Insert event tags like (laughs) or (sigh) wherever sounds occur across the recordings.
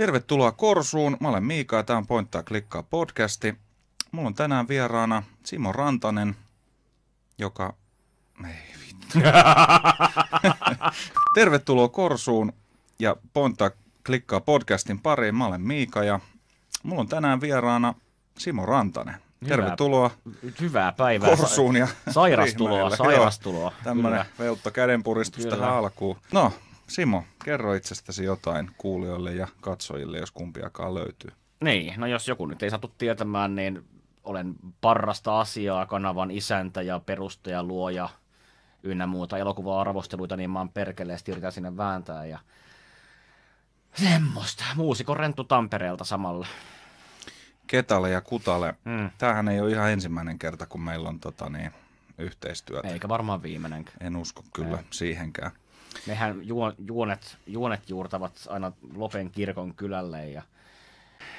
Tervetuloa Korsuun. Mä olen Miika ja tämä on Pointtaa klikkaa podcasti. Mulla on tänään vieraana Simo Rantanen, joka... Ei vittu. (laughs) Tervetuloa Korsuun ja Pointtaa klikkaa podcastin pariin. Mä olen Miika ja mulla on tänään vieraana Simo Rantanen. Tervetuloa. Hyvää, hyvää päivää. Korsuun ja Sairastuloa, sairastuloa. Joo, veltto kädenpuristus tähän alkuun. No, Simo, kerro itsestäsi jotain kuulijoille ja katsojille, jos kumpiakaan löytyy. Niin, no jos joku nyt ei saatu tietämään, niin olen parrasta asiaa kanavan isäntä ja perustaja, luoja ynnä muuta elokuva-arvosteluita, niin mä oon perkeleesti yritän sinne vääntää ja semmoista. Muusikon Renttu Tampereelta samalla. Ketale ja Kutale. Mm. Tämähän ei ole ihan ensimmäinen kerta, kun meillä on tota, niin, yhteistyötä. Eikä varmaan viimeinen. En usko kyllä ei. siihenkään mehän juonet, juonet juurtavat aina Lopen kirkon kylälle ja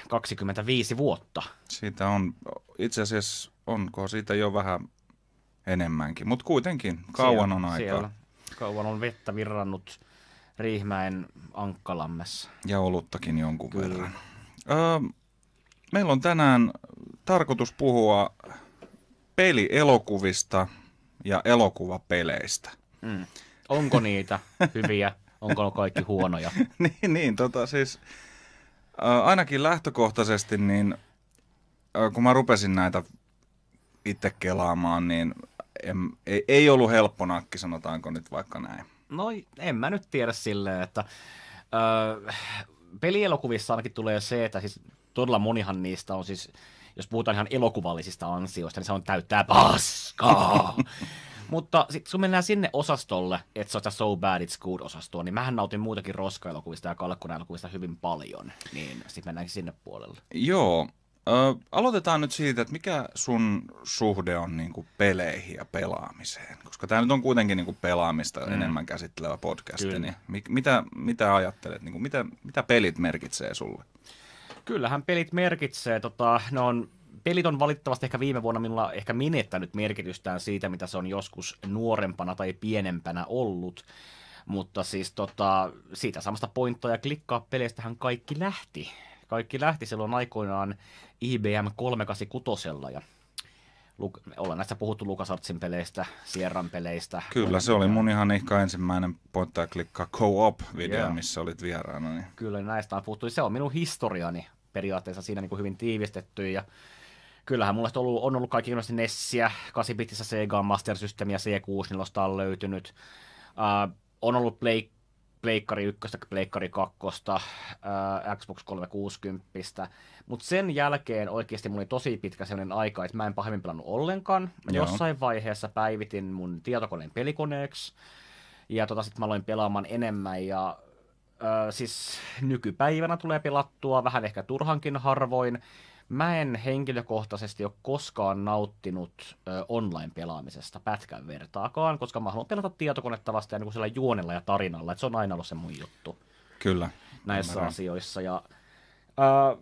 25 vuotta. Siitä on, itse asiassa onko siitä jo vähän enemmänkin, mutta kuitenkin kauan siellä, on aikaa. Siellä. Kauan on vettä virrannut Riihmäen Ankkalammessa. Ja oluttakin jonkun Kyllä. verran. Ö, meillä on tänään tarkoitus puhua pelielokuvista ja elokuvapeleistä. Mm onko niitä hyviä, onko kaikki huonoja? (laughs) niin, niin tota siis äh, ainakin lähtökohtaisesti niin äh, kun mä rupesin näitä itse kelaamaan, niin en, ei, ei ollut helppo nakki, sanotaanko nyt vaikka näin. No en mä nyt tiedä silleen, että öö, pelielokuvissa ainakin tulee se, että siis todella monihan niistä on siis, jos puhutaan ihan elokuvallisista ansioista, niin se on täyttää paskaa. (laughs) Mutta sitten kun mennään sinne osastolle, että se on sitä So Bad It's Good osastoa, niin mähän nautin muutakin roskailokuvista ja kalkkunailokuvista hyvin paljon. Niin sitten mennäänkin sinne puolelle. Joo. Ö, aloitetaan nyt siitä, että mikä sun suhde on niin kuin peleihin ja pelaamiseen? Koska tämä nyt on kuitenkin niin kuin pelaamista mm. enemmän käsittelevä podcast. Niin mitä, mitä ajattelet? Niin kuin mitä, mitä pelit merkitsee sulle? Kyllähän pelit merkitsee. Tota, ne on pelit on valitettavasti ehkä viime vuonna minulla ehkä menettänyt merkitystään siitä, mitä se on joskus nuorempana tai pienempänä ollut. Mutta siis tota, siitä samasta pointtoja klikkaa peleistähän kaikki lähti. Kaikki lähti silloin aikoinaan IBM 386 ja Luk- ollaan näistä puhuttu LucasArtsin peleistä, Sierran peleistä. Kyllä, se oli mun ihan ehkä ensimmäinen pointtaa klikkaa co-op-video, yeah. missä olit vieraana. Niin. Kyllä, näistä on puhuttu. Se on minun historiani periaatteessa siinä niin kuin hyvin tiivistetty ja kyllähän mulla on ollut, on ollut kaikenlaista Nessiä, 8 bitissä Sega Master ja C64 on löytynyt. Uh, on ollut Pleikkari 1, Pleikkari 2, uh, äh, Xbox 360, mutta sen jälkeen oikeasti mulla oli tosi pitkä sellainen aika, että mä en pahemmin pelannut ollenkaan. Mä Joo. jossain vaiheessa päivitin mun tietokoneen pelikoneeksi, ja tota, sitten mä aloin pelaamaan enemmän, ja uh, siis nykypäivänä tulee pelattua vähän ehkä turhankin harvoin, mä en henkilökohtaisesti ole koskaan nauttinut ö, online-pelaamisesta pätkän vertaakaan, koska mä haluan pelata tietokonetta vastaan niin sillä juonella ja tarinalla, että se on aina ollut se mun juttu. Kyllä. Näissä ymmärrän. asioissa. Ja, ö,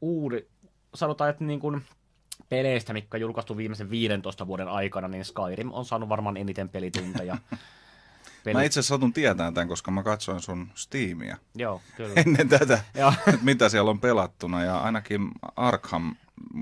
uuri, sanotaan, että niin kun peleistä, mikä on julkaistu viimeisen 15 vuoden aikana, niin Skyrim on saanut varmaan eniten pelitunteja. (laughs) peli. Mä itse asiassa satun tietää tämän, koska mä katsoin sun Steamia Joo, (laughs) kyllä. ennen tätä, (laughs) mitä siellä on pelattuna. Ja ainakin Arkham,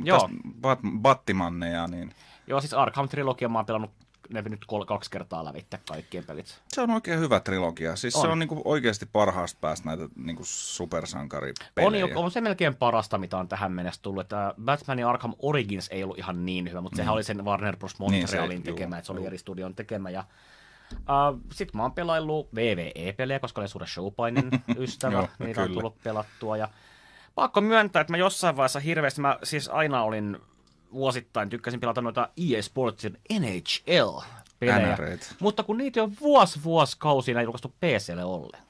Joo. Bat- Battimanneja. Niin... Joo, siis Arkham-trilogia mä oon pelannut ne nyt kol- kaksi kertaa lävitte kaikkien pelit. Se on oikein hyvä trilogia. Siis on. se on niinku oikeasti parhaasta päästä näitä niinku supersankaripelejä. On, on se melkein parasta, mitä on tähän mennessä tullut. Että äh, Batman ja Arkham Origins ei ollut ihan niin hyvä, mutta mm. sehän oli sen Warner Bros. Montrealin niin se, tekemä, juu, että se oli juu. eri studion tekemä. Ja Uh, äh, Sitten mä oon pelaillut wwe pelejä koska olen suuren showpainen (laughs) ystävä. Joo, niin Niitä kyllä. on tullut pelattua. Ja pakko myöntää, että mä jossain vaiheessa hirveästi, mä siis aina olin vuosittain, tykkäsin pelata noita EA Sportsin NHL pelejä. Mutta kun niitä on vuosi vuosikausia ei julkaistu PClle ollenkaan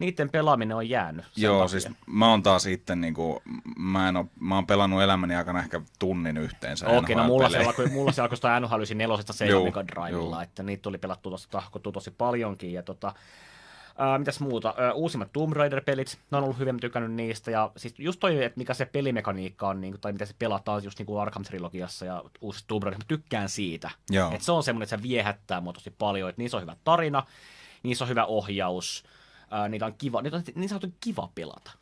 niiden pelaaminen on jäänyt. Joo, takia. siis mä oon taas sitten, niin kuin, mä, en oo, mä oon pelannut elämäni aikana ehkä tunnin yhteensä. Okei, okay, no mulla se, alkoi, mulla se alkoi sitä NHL 4 Mega Drivella, että niitä tuli pelattu tuossa tahkottu tosi paljonkin. Ja tota, ää, mitäs muuta? Ää, uusimmat Tomb Raider-pelit, ne on ollut hyvin tykännyt niistä. Ja siis just toi, että mikä se pelimekaniikka on, niin, tai mitä se pelataan just niin kuin Arkham-trilogiassa ja uusi Tomb Raider, mä tykkään siitä. Että Et se on semmoinen, että se viehättää mua tosi paljon, että niissä on hyvä tarina, niissä on hyvä ohjaus, ää, niitä on kiva, niitä on niin sanottu kiva pelata,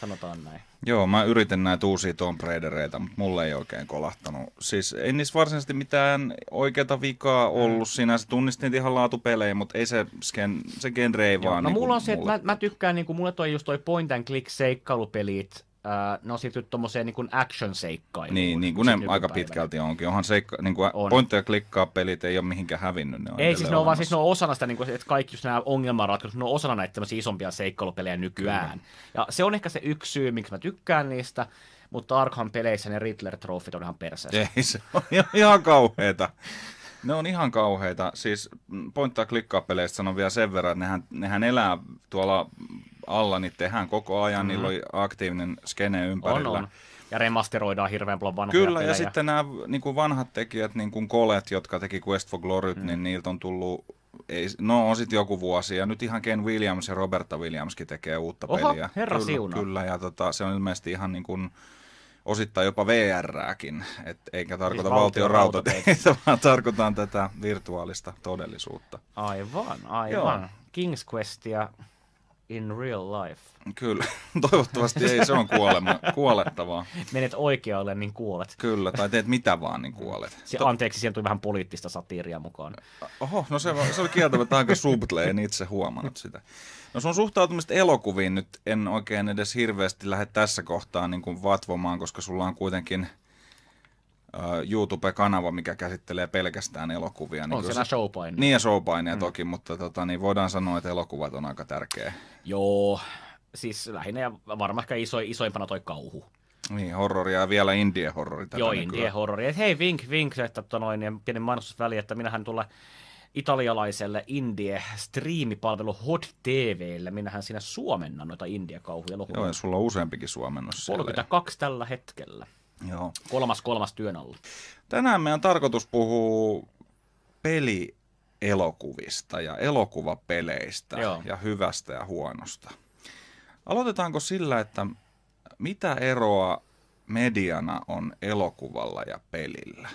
sanotaan näin. Joo, mä yritin näitä uusia Tom Raidereita, mutta mulle ei oikein kolahtanut. Siis ei niissä varsinaisesti mitään oikeata vikaa mm. ollut mm. sinänsä. Tunnistin ihan laatupelejä, mutta ei se, sken, se genre ei Joo, vaan... No niin mulla niinku on se, että mä, mä tykkään, niin kuin, mulle toi just toi point and click seikkailupelit, ne on siirtynyt tuommoiseen niin action-seikkailuun. Niin, niin kuin ne aika pitkälti onkin. Onhan seikka, niin kuin on. pointteja klikkaa pelit ei ole mihinkään hävinnyt. Ne on ei, siis ne on vaan siis ne on osana sitä, niin kuin, että kaikki just nämä ongelmanratkaisut, ne on osana näitä isompia seikkailupelejä nykyään. Kyllä. Ja se on ehkä se yksi syy, miksi mä tykkään niistä mutta Arkham-peleissä ne Riddler-trofit on ihan perseessä. (laughs) Ei, se on ihan kauheita. Ne on ihan kauheita. Siis mm, pointtaa klikkaa peleistä sanon vielä sen verran, että nehän, nehän elää tuolla alla, niin tehdään koko ajan. Mm-hmm. Niillä oli aktiivinen skene ympärillä. On, on. Ja remasteroidaan hirveän paljon vanhoja Kyllä, pelejä. ja sitten nämä niin kuin vanhat tekijät, niin kuin Colet, jotka teki Quest for Glory, mm. niin niiltä on tullut ei, no on sitten joku vuosi, ja nyt ihan Ken Williams ja Roberta Williamskin tekee uutta Oho, peliä. herra kyllä, siuna. Kyllä, ja tota, se on ilmeisesti ihan niin kuin osittain jopa VR-ääkin, et eikä siis tarkoita siis valtion rautateitä, (laughs) vaan tarkoitan tätä virtuaalista todellisuutta. Aivan, aivan. Joo. King's Questia in real life. Kyllä, (laughs) toivottavasti ei, se on kuolema, kuolettavaa. Menet oikealle, niin kuolet. Kyllä, tai teet mitä vaan, niin kuolet. Si- anteeksi, siihen tuli vähän poliittista satiiria mukaan. Oho, no se, se oli kieltämättä aika subtle, en itse huomannut sitä. No sun suhtautumista elokuviin nyt en oikein edes hirveästi lähde tässä kohtaa niin kuin vatvomaan, koska sulla on kuitenkin – YouTube-kanava, mikä käsittelee pelkästään elokuvia. Niin on siellä showpainia. Niin ja showpainia mm. toki, mutta tota, niin voidaan sanoa, että elokuvat on aika tärkeä. Joo, siis lähinnä ja varmaan ehkä iso, isoimpana toi kauhu. Niin, horroria ja vielä indie-horrori. Joo, indie-horrori. hei, vink, vink, että tota noin, ja pieni mainostusväli, että minähän tulla italialaiselle indie-striimipalvelu Hot TVlle. Minähän siinä suomennan noita indie-kauhuja. Joo, ja sulla on useampikin Suomennossa. 32 siellä. tällä hetkellä. Joo. Kolmas kolmas työn alla. Tänään meidän tarkoitus puhuu pelielokuvista ja elokuvapeleistä Joo. ja hyvästä ja huonosta. Aloitetaanko sillä, että mitä eroa mediana on elokuvalla ja pelillä?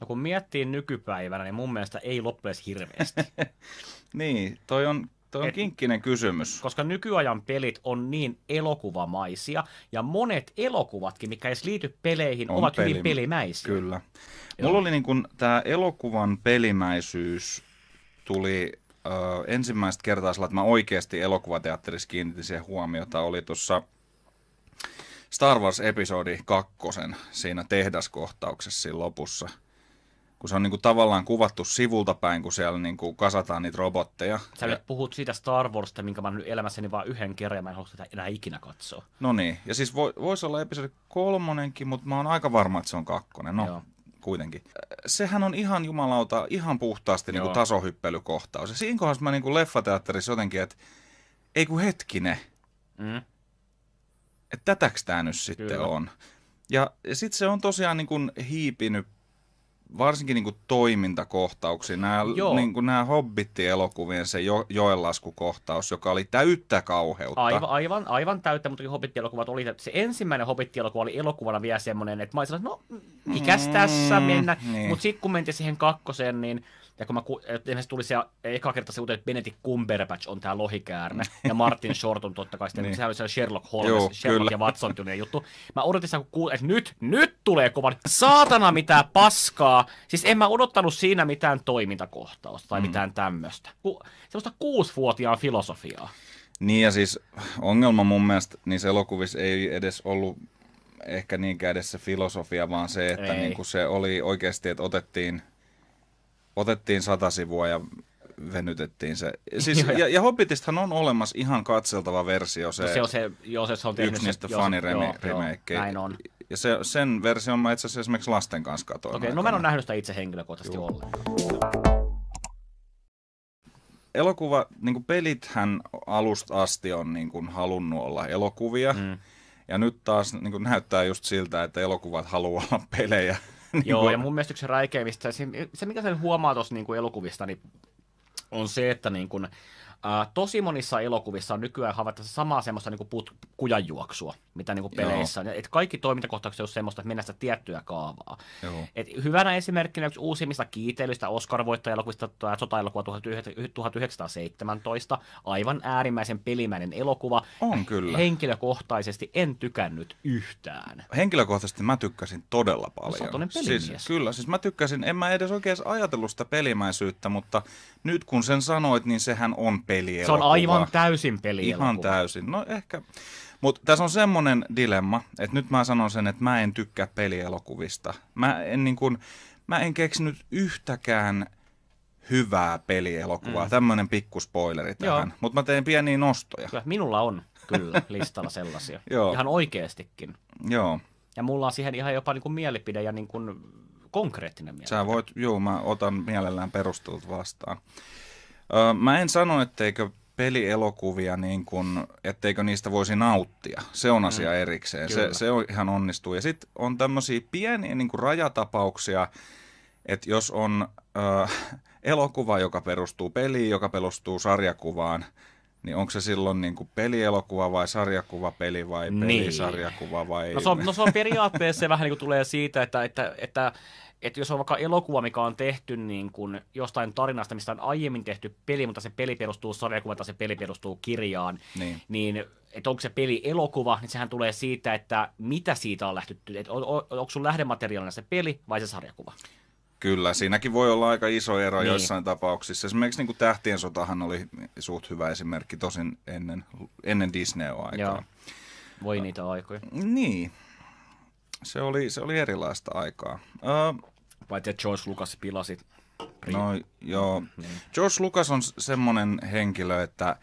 No kun miettii nykypäivänä, niin mun mielestä ei loppuisi hirveästi. (laughs) niin, toi on Tuo on et, kinkkinen kysymys. Koska nykyajan pelit on niin elokuvamaisia, ja monet elokuvatkin, mikä edes liity peleihin, on ovat peli, hyvin pelimäisiä. Kyllä. Joo. Mulla oli niin kun, tämä elokuvan pelimäisyys tuli ö, ensimmäistä kertaa sillä, että mä oikeasti elokuvateatterissa kiinnitin siihen huomiota, oli tuossa Star Wars-episodi kakkosen siinä tehdaskohtauksessa siinä lopussa – kun se on niin kuin tavallaan kuvattu sivulta päin, kun siellä niin kuin kasataan niitä robotteja. Sä nyt puhut siitä Star Warsista, minkä mä nyt elämässäni vaan yhden kerran, ja mä en halua sitä enää ikinä katsoa. No niin, ja siis voi, voisi olla episodi kolmonenkin, mutta mä oon aika varma, että se on kakkonen. No, Joo kuitenkin. Sehän on ihan jumalauta, ihan puhtaasti niinku niin tasohyppelykohtaus. Ja siinä kohdassa mä niin leffateatterissa jotenkin, että ei kun hetkinen, mm. että tätäks tää nyt sitten Kyllä. on. Ja, ja sitten se on tosiaan niin hiipinyt varsinkin niin kuin nämä, niin kuin nämä Hobbit-elokuvien se jo, joenlaskukohtaus, joka oli täyttä kauheutta. Aivan, aivan, aivan täyttä, mutta Hobbit-elokuvat oli, se ensimmäinen Hobbit-elokuva oli elokuvana vielä semmoinen, että mä olisin, no mikäs mm, tässä mennä, niin. mutta sitten kun mentiin siihen kakkoseen, niin ja kun mä, ku, tuli se eka kerta se uutinen, että Benedict Cumberbatch on tämä lohikäärme, (laughs) ja Martin Short on totta kai sitten, niin. sehän oli Sherlock Holmes, Joo, Sherlock kyllä. ja Watson juttu. Mä odotin sitä, kun kuul... että nyt, nyt tulee kovan, saatana mitä paskaa, Siis en mä odottanut siinä mitään toimintakohtausta tai mm. mitään tämmöistä. Ku, semmoista kuusivuotiaan filosofiaa. Niin ja siis ongelma mun mielestä niissä elokuvissa ei edes ollut ehkä niinkään edes se filosofia, vaan se, että niin kuin se oli oikeasti, että otettiin, otettiin sata sivua ja venytettiin se. Siis, ja, ja Hobbitistahan on olemassa ihan katseltava versio no se, se, on se, joo, se, se on yksi niistä se, Näin on. Ja se, sen version mä itse asiassa esimerkiksi lasten kanssa katsoin. Okei, okay, no mä en ole nähnyt sitä itse henkilökohtaisesti ollenkaan elokuva, niin kuin pelithän alusta asti on niin kuin halunnut olla elokuvia. Mm. Ja nyt taas niin kuin näyttää just siltä, että elokuvat haluaa olla pelejä. (laughs) niin Joo, kuin... ja mun mielestä yksi räikeimmistä, se, se mikä sen huomaa tuossa niin elokuvista, niin on se, että niin kuin, Äh, tosi monissa elokuvissa on nykyään havaittu samaa semmoista niin put, kujanjuoksua, mitä niin peleissä on. Et kaikki toimintakohtaukset on semmoista, että mennään sitä tiettyä kaavaa. Et hyvänä esimerkkinä yksi uusimmista kiiteilyistä Oscar-voittajalokuvista sota elokuva 1917, aivan äärimmäisen pelimäinen elokuva. On kyllä. Henkilökohtaisesti en tykännyt yhtään. Henkilökohtaisesti mä tykkäsin todella paljon. No, siis, kyllä, siis mä tykkäsin, en mä edes oikein ajatellut sitä pelimäisyyttä, mutta nyt kun sen sanoit, niin sehän on pelielokuva. Se on aivan täysin pelielokuva. Ihan täysin. No ehkä. Mutta tässä on semmoinen dilemma, että nyt mä sanon sen, että mä en tykkää pelielokuvista. Mä en, niin kun, mä en keksinyt yhtäkään hyvää pelielokuvaa. Mm. Tämmöinen pikkuspoileri tähän. Mutta mä teen pieniä nostoja. Kyllä, minulla on kyllä listalla sellaisia. (laughs) Joo. Ihan oikeastikin. Joo. Ja mulla on siihen ihan jopa niin kuin mielipide ja niin kuin konkreettinen mielipide. Sä voit, juu, mä otan mielellään perustelut vastaan. Ö, mä en sano, etteikö pelielokuvia, niin kun, etteikö niistä voisi nauttia. Se on mm. asia mm. erikseen. Se, se on, ihan onnistuu. Ja sitten on tämmöisiä pieniä niin rajatapauksia, että jos on ö, elokuva, joka perustuu peliin, joka perustuu sarjakuvaan, niin onko se silloin niin kuin pelielokuva vai sarjakuvapeli vai niin. pelisarjakuva vai... No se on, no se on periaatteessa se vähän niin kuin tulee siitä, että, että, että että jos on vaikka elokuva, mikä on tehty niin kuin jostain tarinasta, mistä on aiemmin tehty peli, mutta se peli perustuu sarjakuvaan tai se peli perustuu kirjaan, niin, niin että onko se peli elokuva, niin sehän tulee siitä, että mitä siitä on lähtetty, että on, on, onko sun lähdemateriaalina se peli vai se sarjakuva. Kyllä, siinäkin voi olla aika iso ero niin. joissain tapauksissa. Esimerkiksi niin kuin Tähtien sotahan oli suht hyvä esimerkki tosin ennen, ennen Disney-aikaa. Joo. Voi niitä aikoja. Niin, se oli, se oli erilaista aikaa. Uh, Paitsi, että George Lucas pilasi. No joo. Niin. George Lucas on semmoinen henkilö, että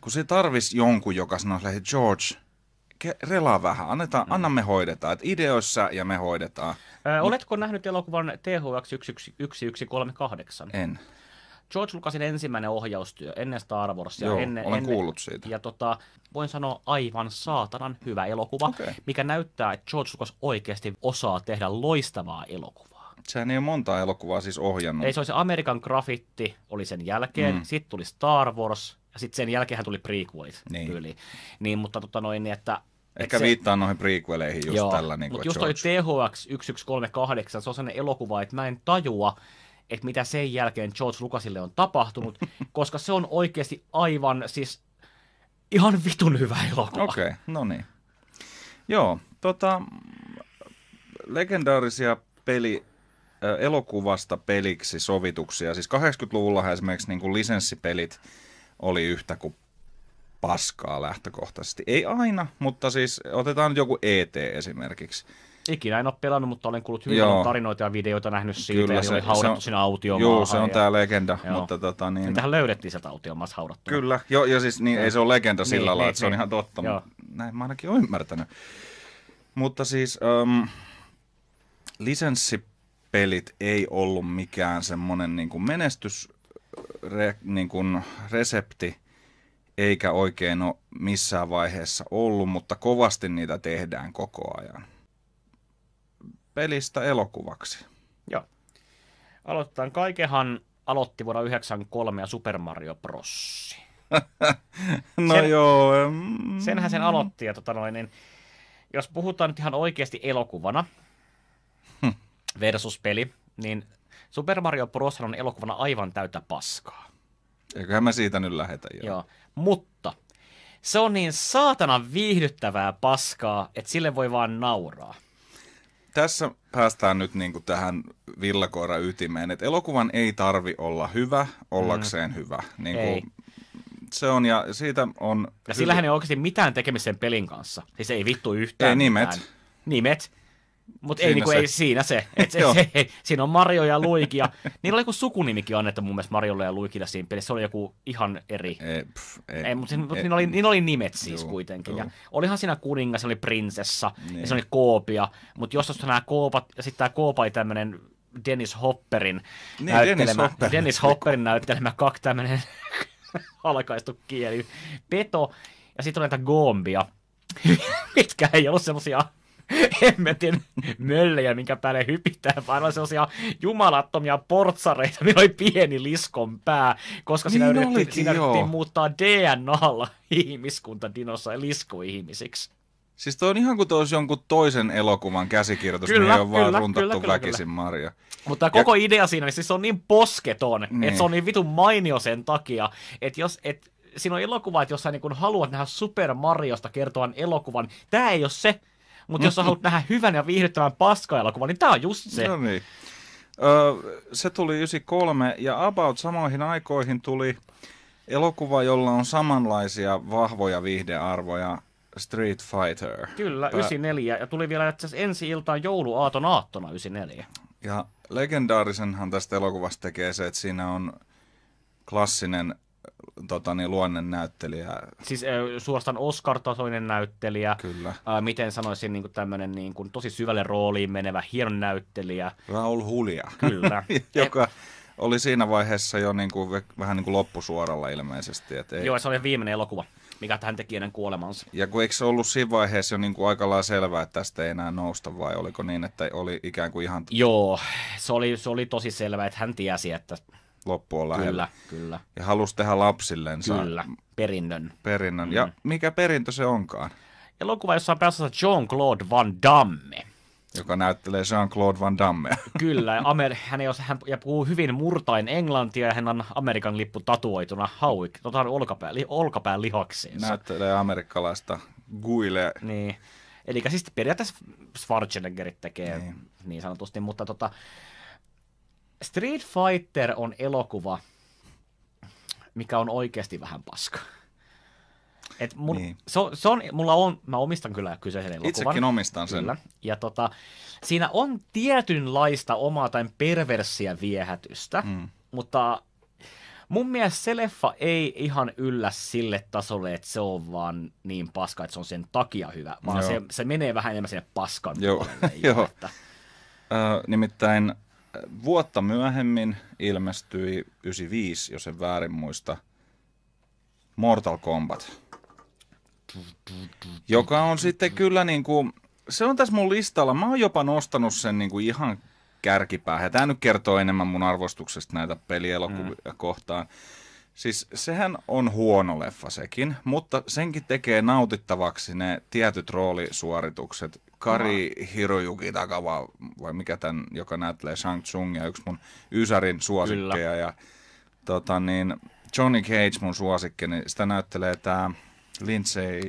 kun se tarvisi jonkun, joka sanoisi, että George, relaa vähän, annetaan, mm. anna me hoidetaan, että ideoissa ja me hoidetaan. Ää, Mut... oletko nähnyt elokuvan THX 11138? En. George Lucasin ensimmäinen ohjaustyö ennen Star Warsia. Joo, ennen, olen ennen, kuullut siitä. Ja tota, voin sanoa aivan saatanan hyvä elokuva, okay. mikä näyttää, että George Lucas oikeasti osaa tehdä loistavaa elokuvaa. Sehän ei ole montaa elokuvaa siis ohjannut. Ei, se oli se Amerikan Graffiti oli sen jälkeen. Mm. Sitten tuli Star Wars, ja sitten sen jälkeen tuli prequelit niin. yli. Niin, mutta tota noin, niin että Ehkä se, viittaan noihin prequeleihin just joo, tällä. Niin mutta just toi THX 1138, se on sellainen elokuva, että mä en tajua, että mitä sen jälkeen George Lucasille on tapahtunut, (laughs) koska se on oikeasti aivan siis ihan vitun hyvä elokuva. Okei, okay, no niin. Joo, tota, legendaarisia peli, elokuvasta peliksi sovituksia. Siis 80-luvulla esimerkiksi niin kuin lisenssipelit oli yhtä kuin paskaa lähtökohtaisesti. Ei aina, mutta siis otetaan nyt joku ET esimerkiksi Ikinä en ole pelannut, mutta olen kuullut hyviä tarinoita ja videoita nähnyt siitä, Kyllä, ja se, oli haudattu se on, autiomaahan. Joo, se on ja... tämä legenda. Joo. Mutta tota, niin... Niitähän löydettiin sieltä autiomaassa haudattuna. Kyllä, joo, ja siis niin, ei se ole legenda niin, sillä niin, lailla, niin, että se on niin. ihan totta, joo. mutta näin mä ainakin olen ymmärtänyt. Mutta siis um, lisenssipelit ei ollut mikään semmoinen niin kuin menestys re, niin kuin resepti, eikä oikein ole missään vaiheessa ollut, mutta kovasti niitä tehdään koko ajan pelistä elokuvaksi? Joo. Aloitetaan. Kaikehan aloitti vuonna 1993 ja Super Mario Bros. (laughs) no sen, joo. Mm. Senhän sen aloitti. Ja tota noin, niin jos puhutaan nyt ihan oikeasti elokuvana (laughs) versus peli, niin Super Mario Bros. on elokuvana aivan täytä paskaa. Eiköhän mä siitä nyt lähetä jo. Joo, mutta se on niin saatanan viihdyttävää paskaa, että sille voi vaan nauraa tässä päästään nyt niin kuin tähän villakoira ytimeen, että elokuvan ei tarvi olla hyvä ollakseen mm. hyvä. Niin kuin, ei. se on ja siitä on... Ja sillähän ei ole oikeasti mitään tekemistä sen pelin kanssa. Siis ei vittu yhtään. Ei nimet. Mitään. Nimet mutta ei, niinku, ei siinä se. (laughs) Et se, se. (laughs) Siinä on Mario ja Luigi. Ja, (laughs) niillä oli joku sukunimikin annettu mun mielestä Mariolle ja Luigille siinä pelissä. Se oli joku ihan eri. Ei, pff, ei, mutta mut niillä, oli, niillä oli nimet siis juu, kuitenkin. Juu. Ja olihan siinä kuningas, oli prinsessa niin. ja se oli koopia. Mutta jos nämä koopat, ja sitten tämä koopa oli tämmöinen Dennis Hopperin niin, näyttelemä, Dennis, Hopper. Dennis Hopperin näyttelemä kaksi tämmöinen alkaistu kieli. Peto ja sitten on näitä Gombia, mitkä ei ollut semmoisia hemmetin (laughs) möllejä, minkä päälle hypitään, vaan on sellaisia jumalattomia portsareita, millä oli pieni liskon pää, koska niin siinä, olikin, yritettiin, siinä yritettiin muuttaa DNAlla (laughs) ihmiskunta dinossa liskoihmisiksi. Siis toi on ihan kuin olisi jonkun toisen elokuvan käsikirjoitus, kyllä, mihin on kyllä, vaan runtattu kyllä, kyllä, väkisin kyllä. Maria. Mutta ja... koko idea siinä, niin siis se on niin posketon, niin. että se on niin vitun mainio sen takia, että jos, et, siinä on elokuva, että jos sä niin haluat nähdä Super Mariosta kertovan elokuvan, tämä ei ole se, mutta jos sä mm-hmm. haluat nähdä hyvän ja viihdyttävän paskaelokuvan, niin tämä on just se. No niin. Öö, se tuli 93 ja about samoihin aikoihin tuli elokuva, jolla on samanlaisia vahvoja viihdearvoja. Street Fighter. Kyllä, Tää... 94. Ja tuli vielä itse ensi iltaan jouluaaton aattona 94. Ja legendaarisenhan tästä elokuvasta tekee se, että siinä on klassinen tota, niin luonnennäyttelijä. Siis suostan Oscar-tasoinen näyttelijä. Kyllä. Äh, miten sanoisin, niin tämmönen, niin kuin, tosi syvälle rooliin menevä, hieno näyttelijä. Raul Hulia. Kyllä. (laughs) Joka oli siinä vaiheessa jo niin kuin, vähän niin kuin loppusuoralla ilmeisesti. Et ei... Joo, se oli viimeinen elokuva, mikä hän teki ennen kuolemansa. Ja kun eikö se ollut siinä vaiheessa jo niin kuin aika lailla selvää, että tästä ei enää nousta, vai oliko niin, että oli ikään kuin ihan... Joo, se oli, se oli tosi selvää, että hän tiesi, että loppu on lähellä. Kyllä, kyllä. Ja halusi tehdä lapsillensa. Kyllä, perinnön. Perinnön. Mm. Ja mikä perintö se onkaan? Elokuva, jossa on päässä Jean-Claude Van Damme. Joka näyttelee Jean-Claude Van Damme. (laughs) Kyllä, ja Amer- hän, ei ole hän ja puhuu hyvin murtain englantia ja hän on Amerikan lippu tatuoituna hauik, tota, olkapää, li, olkapään lihaksiinsa. Näyttelee amerikkalaista guile. Niin. Eli siis periaatteessa Schwarzeneggerit tekee niin, niin sanotusti, mutta tota, Street Fighter on elokuva, mikä on oikeasti vähän paska. Et mun, niin. se, on, se on, mulla on, mä omistan kyllä kyseisen elokuvan. Itsekin omistan sen. Kyllä. Ja tota, siinä on tietynlaista omaa tai perversiä viehätystä, mm. mutta mun mielestä se leffa ei ihan yllä sille tasolle, että se on vaan niin paska, että se on sen takia hyvä, vaan se, se menee vähän enemmän sinne paskan Joo. puolelle. (laughs) Joo. Että... Ö, nimittäin vuotta myöhemmin ilmestyi 95, jos en väärin muista, Mortal Kombat. Joka on sitten kyllä niin kuin, se on tässä mun listalla. Mä oon jopa nostanut sen niin kuin ihan kärkipäähän. Tämä nyt kertoo enemmän mun arvostuksesta näitä pelielokuvia mm. kohtaan. Siis sehän on huono leffa sekin, mutta senkin tekee nautittavaksi ne tietyt roolisuoritukset. Kari Hirojuki takava vai mikä tämän, joka näyttelee shang ja yksi mun Ysärin suosikkeja. Kyllä. Ja, tota, niin, Johnny Cage mun suosikki, niin sitä näyttelee tämä Lindsay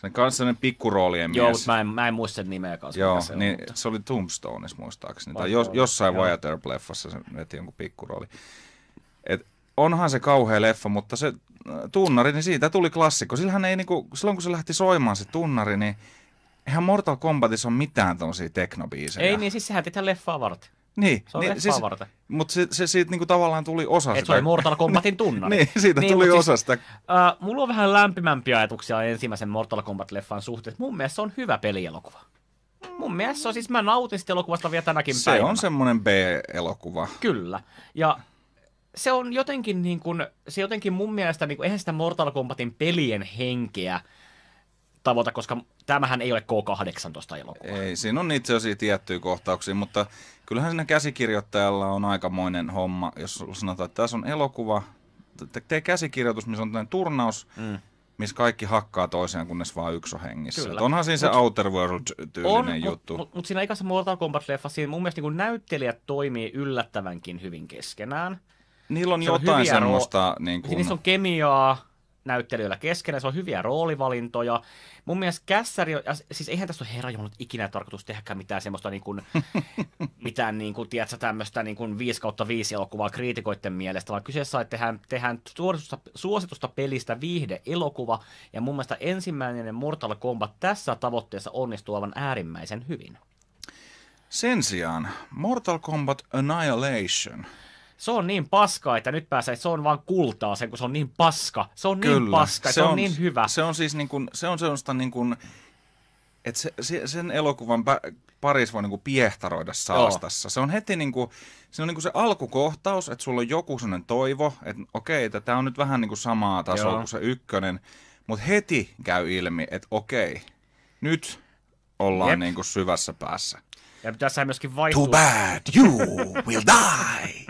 sen kanssa sellainen pikkuroolien Joo, mies. Joo, mä en, mä en muista sen nimeä kanssa. Joo, se, niin, on, mutta... se oli Tombstoneissa muistaakseni, Vaikka tai jos, jossain Voyager-leffassa se veti jonkun pikkurooli. Et onhan se kauhea leffa, mutta se äh, tunnari, niin siitä tuli klassikko. Sillähän ei, niinku, silloin kun se lähti soimaan se tunnari, niin eihän Mortal Kombatissa ole mitään tommosia teknobiisejä. Ei niin, siis sehän tehdään leffaa varten. Niin, se on niin, siis, varten. Mutta se, se siitä niinku tavallaan tuli osa Et sitä. se oli Mortal Kombatin tunna. (laughs) niin, siitä niin, tuli siis, osa sitä. Äh, mulla on vähän lämpimämpiä ajatuksia ensimmäisen Mortal Kombat-leffan suhteen. Mun mielestä se on hyvä pelielokuva. Mun mielestä se on, siis mä nautin sitä elokuvasta vielä tänäkin se päivänä. Se on semmoinen B-elokuva. Kyllä. Ja se on jotenkin niin kun, se jotenkin mun mielestä, niin kun, eihän sitä Mortal Kombatin pelien henkeä tavoita, koska tämähän ei ole K-18 elokuva. Ei, siinä on itse asiassa tiettyjä kohtauksia, mutta kyllähän siinä käsikirjoittajalla on aikamoinen homma, jos sanotaan, että tässä on elokuva, tee käsikirjoitus, missä on tämmöinen turnaus, mm missä kaikki hakkaa toisiaan, kunnes vaan yksi on hengissä. Kyllä. onhan siinä mut, se Outer World-tyylinen on, juttu. Mutta mut, mut siinä ikässä Mortal Kombat-leffassa mun mielestä niin näyttelijät toimii yllättävänkin hyvin keskenään. Niillä on se jotain on semmoista... Ro- niin kun... Siis niissä on kemiaa, näyttelijöillä keskenään, se on hyviä roolivalintoja. Mun mielestä Kässäri, ja siis eihän tässä ole herra ollut ikinä tarkoitus tehdä mitään semmoista, niin kuin, (laughs) mitään niin kuin, tiedätkö, tämmöistä niin kuin 5 kautta 5 elokuvaa kriitikoiden mielestä, vaan kyseessä on, että tehdään, tehdään suositusta, suositusta pelistä viihde-elokuva, ja mun mielestä ensimmäinen Mortal Kombat tässä tavoitteessa onnistuu aivan äärimmäisen hyvin. Sen sijaan Mortal Kombat Annihilation – se on niin paska, että nyt pääsee, että se on vaan kultaa sen, kun se on niin paska. Se on niin Kyllä, niin paska, se, se on, on niin hyvä. Se on siis niin kuin, se on sellaista niin kuin, että se, se, sen elokuvan pä, parissa voi niin kuin piehtaroida saastassa. Joo. Se on heti niin kuin, se on niin kuin se alkukohtaus, että sulla on joku sellainen toivo, että okei, että tämä on nyt vähän niin kuin samaa tasoa Joo. kuin se ykkönen, mutta heti käy ilmi, että okei, nyt ollaan Jep. niin kuin syvässä päässä. Ja tässä myöskin vaihtuu... Too bad, you will die! (laughs)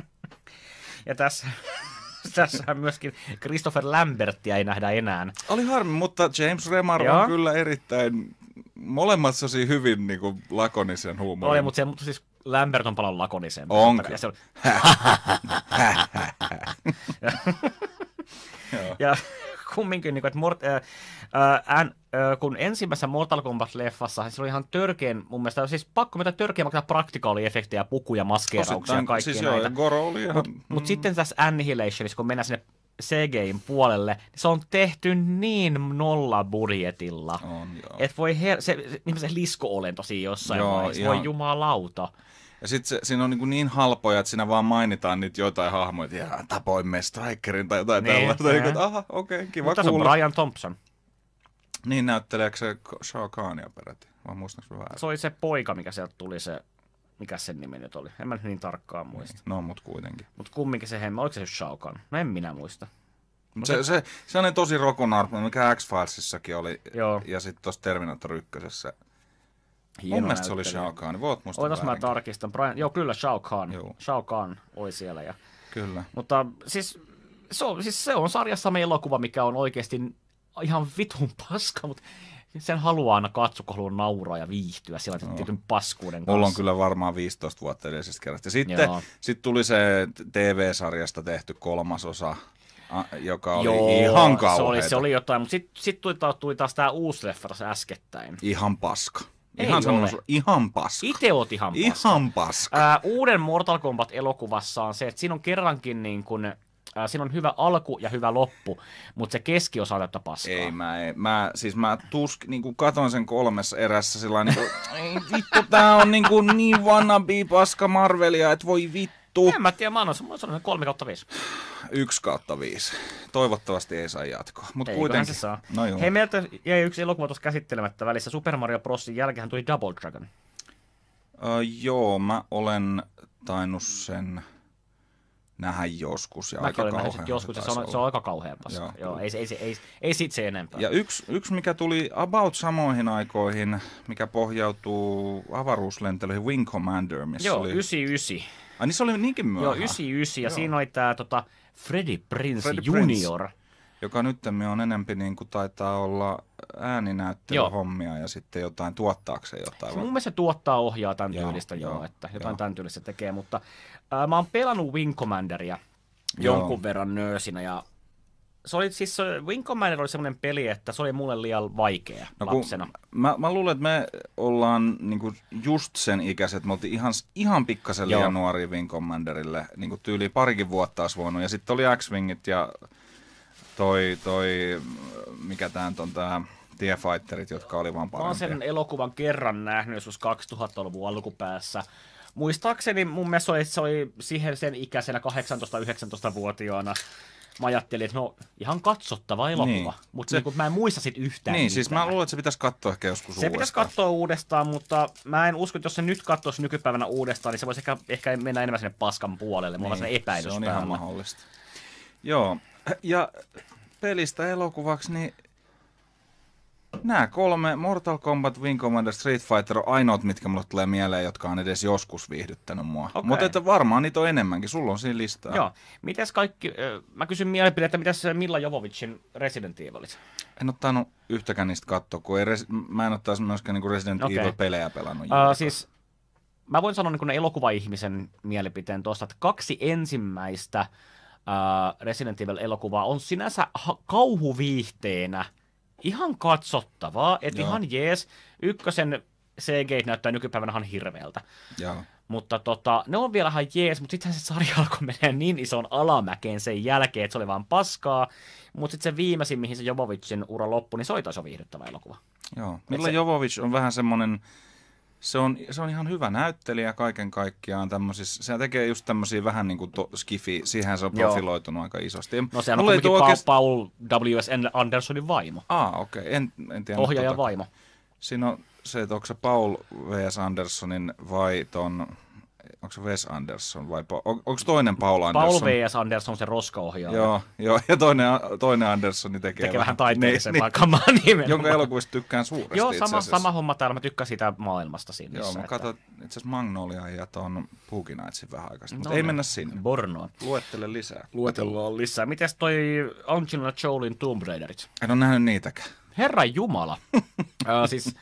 Ja tässä (laughs) tässä myöskin Christopher Lambertia ei nähdä enää. Oli harmi, mutta James Remar Joo. on kyllä erittäin, molemmat sosi hyvin niin kuin, lakonisen huumorin. Oli, mutta, se, mutta siis Lambert on paljon lakonisempi. Onko? Ja, se on... (laughs) (laughs) ja, ja kumminkin, niin kuin, että Mort, äh, äh, äh, kun ensimmäisessä Mortal Kombat-leffassa siis se oli ihan törkeen, mun mielestä, siis pakko mitä törkeä maksaa efektejä pukuja, maskeerauksia ja siis kaikkia siis näitä. Joo, oli ihan... Mutta mm. mut sitten tässä Annihilationissa, kun mennään sinne CGin puolelle, niin se on tehty niin nolla budjetilla. On, joo. Et voi her- se, se, niin se lisko-olento siinä jossain joo, vaiheessa, ihan... voi jumalauta. Ja sitten siinä on niin, niin halpoja, että siinä vaan mainitaan niitä jotain hahmoja, että jää, tapoimme Strikerin tai jotain niin, tällaista. Niin, että aha, okei, okay, kiva Mutta se on Brian Thompson. Niin, näytteleekö se Shao Kahnia peräti? Vai muistanko väärin? Se oli se poika, mikä sieltä tuli se mikä sen nimi nyt oli. En mä nyt niin tarkkaan niin. muista. Niin. No, mut kuitenkin. Mut kumminkin se hemmä, oliko se Shao Kahn? No en minä muista. Mut se, se, se, se on tosi rokonarppi, mikä X-Filesissakin oli, Joo. ja sitten tuossa Terminator 1. Hieno Mun se oli Shao Kahn. Voit musta Ootas mä tarkistan. Brian, joo, kyllä Shao Kahn. Joo. Shao Kahn oli siellä. Ja, kyllä. Mutta siis se on, siis se on sarjassamme elokuva, mikä on oikeasti ihan vitun paska, mutta sen haluaa aina katsoa, kun haluaa nauraa ja viihtyä sillä no. tietyn paskuuden kanssa. Mulla on kyllä varmaan 15 vuotta edellisestä kerrasta. Ja sitten sit tuli se TV-sarjasta tehty kolmas osa, joka oli Joo, ihan kauheita. se oli, se oli jotain, mutta sitten sit tuli, tuli taas tämä uusi leffa äskettäin. Ihan paska. Ihan, sanonut, ihan paska. Itse oot ihan paska. Ihan paska. Ää, uuden Mortal Kombat-elokuvassa on se, että siinä on kerrankin niin kuin, ää, siinä on hyvä alku ja hyvä loppu, mutta se keskiosa on täyttä paskaa. Ei mä, ei. mä siis mä tusk, niin kuin katon sen kolmessa erässä sillä niin kuin, (laughs) ei vittu, tää on niin, kuin niin wannabe paska Marvelia, että voi vittu vittu. En mä tiedä, mä annan semmoinen 3 kautta 5. 1 kautta 5. Toivottavasti ei saa jatkoa. Mut Eiköhän kuitenkin. se saa. No joo. Hei, meiltä jäi yksi elokuva tuossa käsittelemättä välissä. Super Mario Brosin jälkeen tuli Double Dragon. Uh, joo, mä olen tainnut sen nähdä joskus. Ja Mäkin aika olen nähnyt joskus se, se on, se on aika kauhean paska. Joo. Joo, ei, ei, ei, ei, ei sit se enempää. Ja yksi, yksi, mikä tuli about samoihin aikoihin, mikä pohjautuu avaruuslentelyihin, Wing Commander, missä Joo, oli... 99. Ai niin se oli niinkin myöhään? Joo, 99 ja Joo. siinä oli tämä tota, Freddie Prince Freddy Junior. Prince, joka nyt on enempi niin kuin taitaa olla ääninäyttelyhommia ja sitten jotain tuottaakseen jotain. Se, mun mielestä se tuottaa ohjaa tämän joo, tyylistä, joo, joo, että jotain joo. tämän tyylistä tekee, mutta äh, mä oon pelannut Wing Commanderia jonkun joo. verran nöösinä ja se oli siis, Wing Commander oli semmoinen peli, että se oli mulle liian vaikea no, lapsena. Mä, mä luulen, että me ollaan niinku just sen ikäiset. Me oltiin ihan, ihan pikkasen liian Joo. Wing Commanderille. Niinku tyyli parikin vuotta olisi voinut. Ja sitten oli X-Wingit ja toi, toi mikä tämä on tämä... Tiefighterit, jotka oli vaan parempia. Mä sen elokuvan kerran nähnyt joskus 2000-luvun alkupäässä. Muistaakseni mun mielestä se oli, se oli siihen sen ikäisenä 18-19-vuotiaana mä ajattelin, että no ihan katsottava elokuva, niin. mutta niin, mä en muista sit yhtään. Niin, mitään. siis mä luulen, että se pitäisi katsoa ehkä joskus Se uudestaan. pitäisi katsoa uudestaan, mutta mä en usko, että jos se nyt katsoisi nykypäivänä uudestaan, niin se voisi ehkä, ehkä mennä enemmän sinne paskan puolelle. Mulla niin, on epäilys Se on päällä. ihan mahdollista. Joo, ja pelistä elokuvaksi, niin Nämä kolme, Mortal Kombat, Wing Commander, Street Fighter on ainoat, mitkä mulle tulee mieleen, jotka on edes joskus viihdyttänyt mua. Okay. Mutta että varmaan niitä on enemmänkin, sulla on siinä listaa. Joo. Mitäs kaikki, mä kysyn mielipidettä, mitäs Milla Jovovicin Resident Evilit? En ottanut yhtäkään niistä katsoa, kun ei res, mä en ottaisi myöskään niinku Resident okay. Evil-pelejä pelannut. Uh, siis mä voin sanoa niin elokuvaihmisen mielipiteen tuosta, että kaksi ensimmäistä uh, Resident Evil-elokuvaa on sinänsä ha- kauhuviihteenä – ihan katsottavaa, että ihan jees. Ykkösen CG näyttää nykypäivänä ihan hirveältä. Joo. Mutta tota, ne on vielä ihan jees, mutta sitten se sarja (laughs) alkoi mennä niin ison alamäkeen sen jälkeen, että se oli vaan paskaa. Mutta sitten se viimeisin, mihin se Jovovicin ura loppui, niin se oli taas viihdyttävä elokuva. Joo. Millä se... Jovovic on vähän semmoinen se on, se on ihan hyvä näyttelijä kaiken kaikkiaan. Tämmöisissä, se tekee just tämmöisiä vähän niin kuin to, skifi, siihen se on profiloitunut Joo. aika isosti. no sehän on kuitenkin oikeast... Paul W.S. Andersonin vaimo. Ah, okei. Okay. En, en tiedä. Ohjaaja tota. vaimo. Siinä on se, että onko se Paul W.S. Andersonin vai ton Onko se Wes Anderson vai pa- on, onko toinen Paul Anderson? Paul W.S. Anderson se roskaohjaaja. Joo, joo, ja toinen, toinen Anderson niin tekee, tekee vähän, vähän taiteellisen niin, kamaa niin, nimenomaan. Jonka elokuvista tykkään suuresti Joo, sama, sama homma täällä. Mä tykkään sitä maailmasta sinne. Joo, mä että... itse asiassa Magnolia ja tuon Puukinaitsin vähän aikaisemmin, mutta no, ei mennä sinne. Borno. Luettele lisää. Luetellaan lisää. Mites toi Angelina Jolin Tomb Raiderit? En ole nähnyt niitäkään. Herra Jumala. (laughs) äh, siis,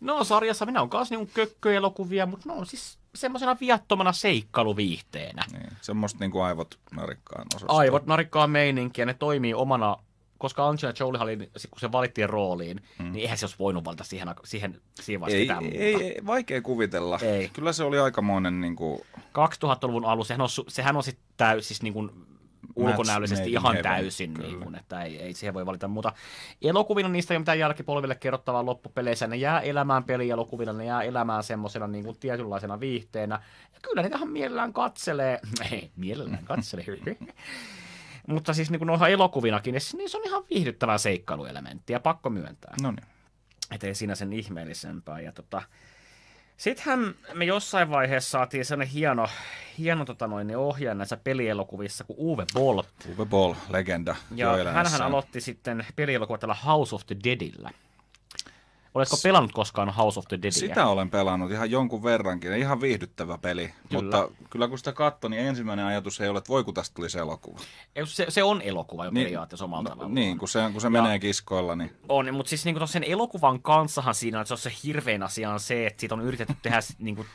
no sarjassa minä olen kanssa niinku kökköelokuvia, mutta no siis semmoisena viattomana seikkailuviihteenä. Niin, semmoista niin kuin aivot narikkaan osastoa. Aivot narikkaan meininkiä, ne toimii omana koska Angelina Jolie oli, kun se valittiin rooliin, hmm. niin eihän se olisi voinut valita siihen, siihen, siihen ei, mitään muuta. Ei, ei, vaikea kuvitella. Ei. Kyllä se oli aikamoinen... Niin kuin... 2000-luvun alussa sehän on, sehän on sit täys, siis niin kuin ulkonäöllisesti ihan täysin, niin kuin, että ei, ei siihen voi valita muuta. Elokuvina niistä ei ole mitään jälkipolville kerrottavaa loppupeleissä, ne jää elämään pelielokuvina, ne jää elämään semmoisena niin kuin tietynlaisena viihteenä. Ja kyllä ihan mielellään katselee, (laughs) ei, mielellään katselee, (laughs) mutta siis niin noihan elokuvinakin, niin se on ihan viihdyttävää seikkailuelementtiä, pakko myöntää. No niin. Että ei siinä sen ihmeellisempää. Ja tota, Sittenhän me jossain vaiheessa saatiin sellainen hieno, hieno tota noin, niin ohjaaja näissä pelielokuvissa kuin Uwe Boll. Uwe Boll, legenda. Ja hänhän aloitti sitten pelielokuva House of the Deadillä. Oletko pelannut koskaan House of the Deadia? Sitä olen pelannut ihan jonkun verrankin. Ihan viihdyttävä peli. Kyllä. Mutta kyllä kun sitä katsoin niin ensimmäinen ajatus ei ole, että voiko tästä tulisi elokuva. Se, se on elokuva jo niin, periaatteessa omalla no, tavallaan. Niin, kun se, kun se ja, menee kiskoilla. Niin... On, mutta siis niin kuin sen elokuvan kanssahan siinä että se, on se hirveän asia on se, että siitä on yritetty tehdä (laughs) niin kuin,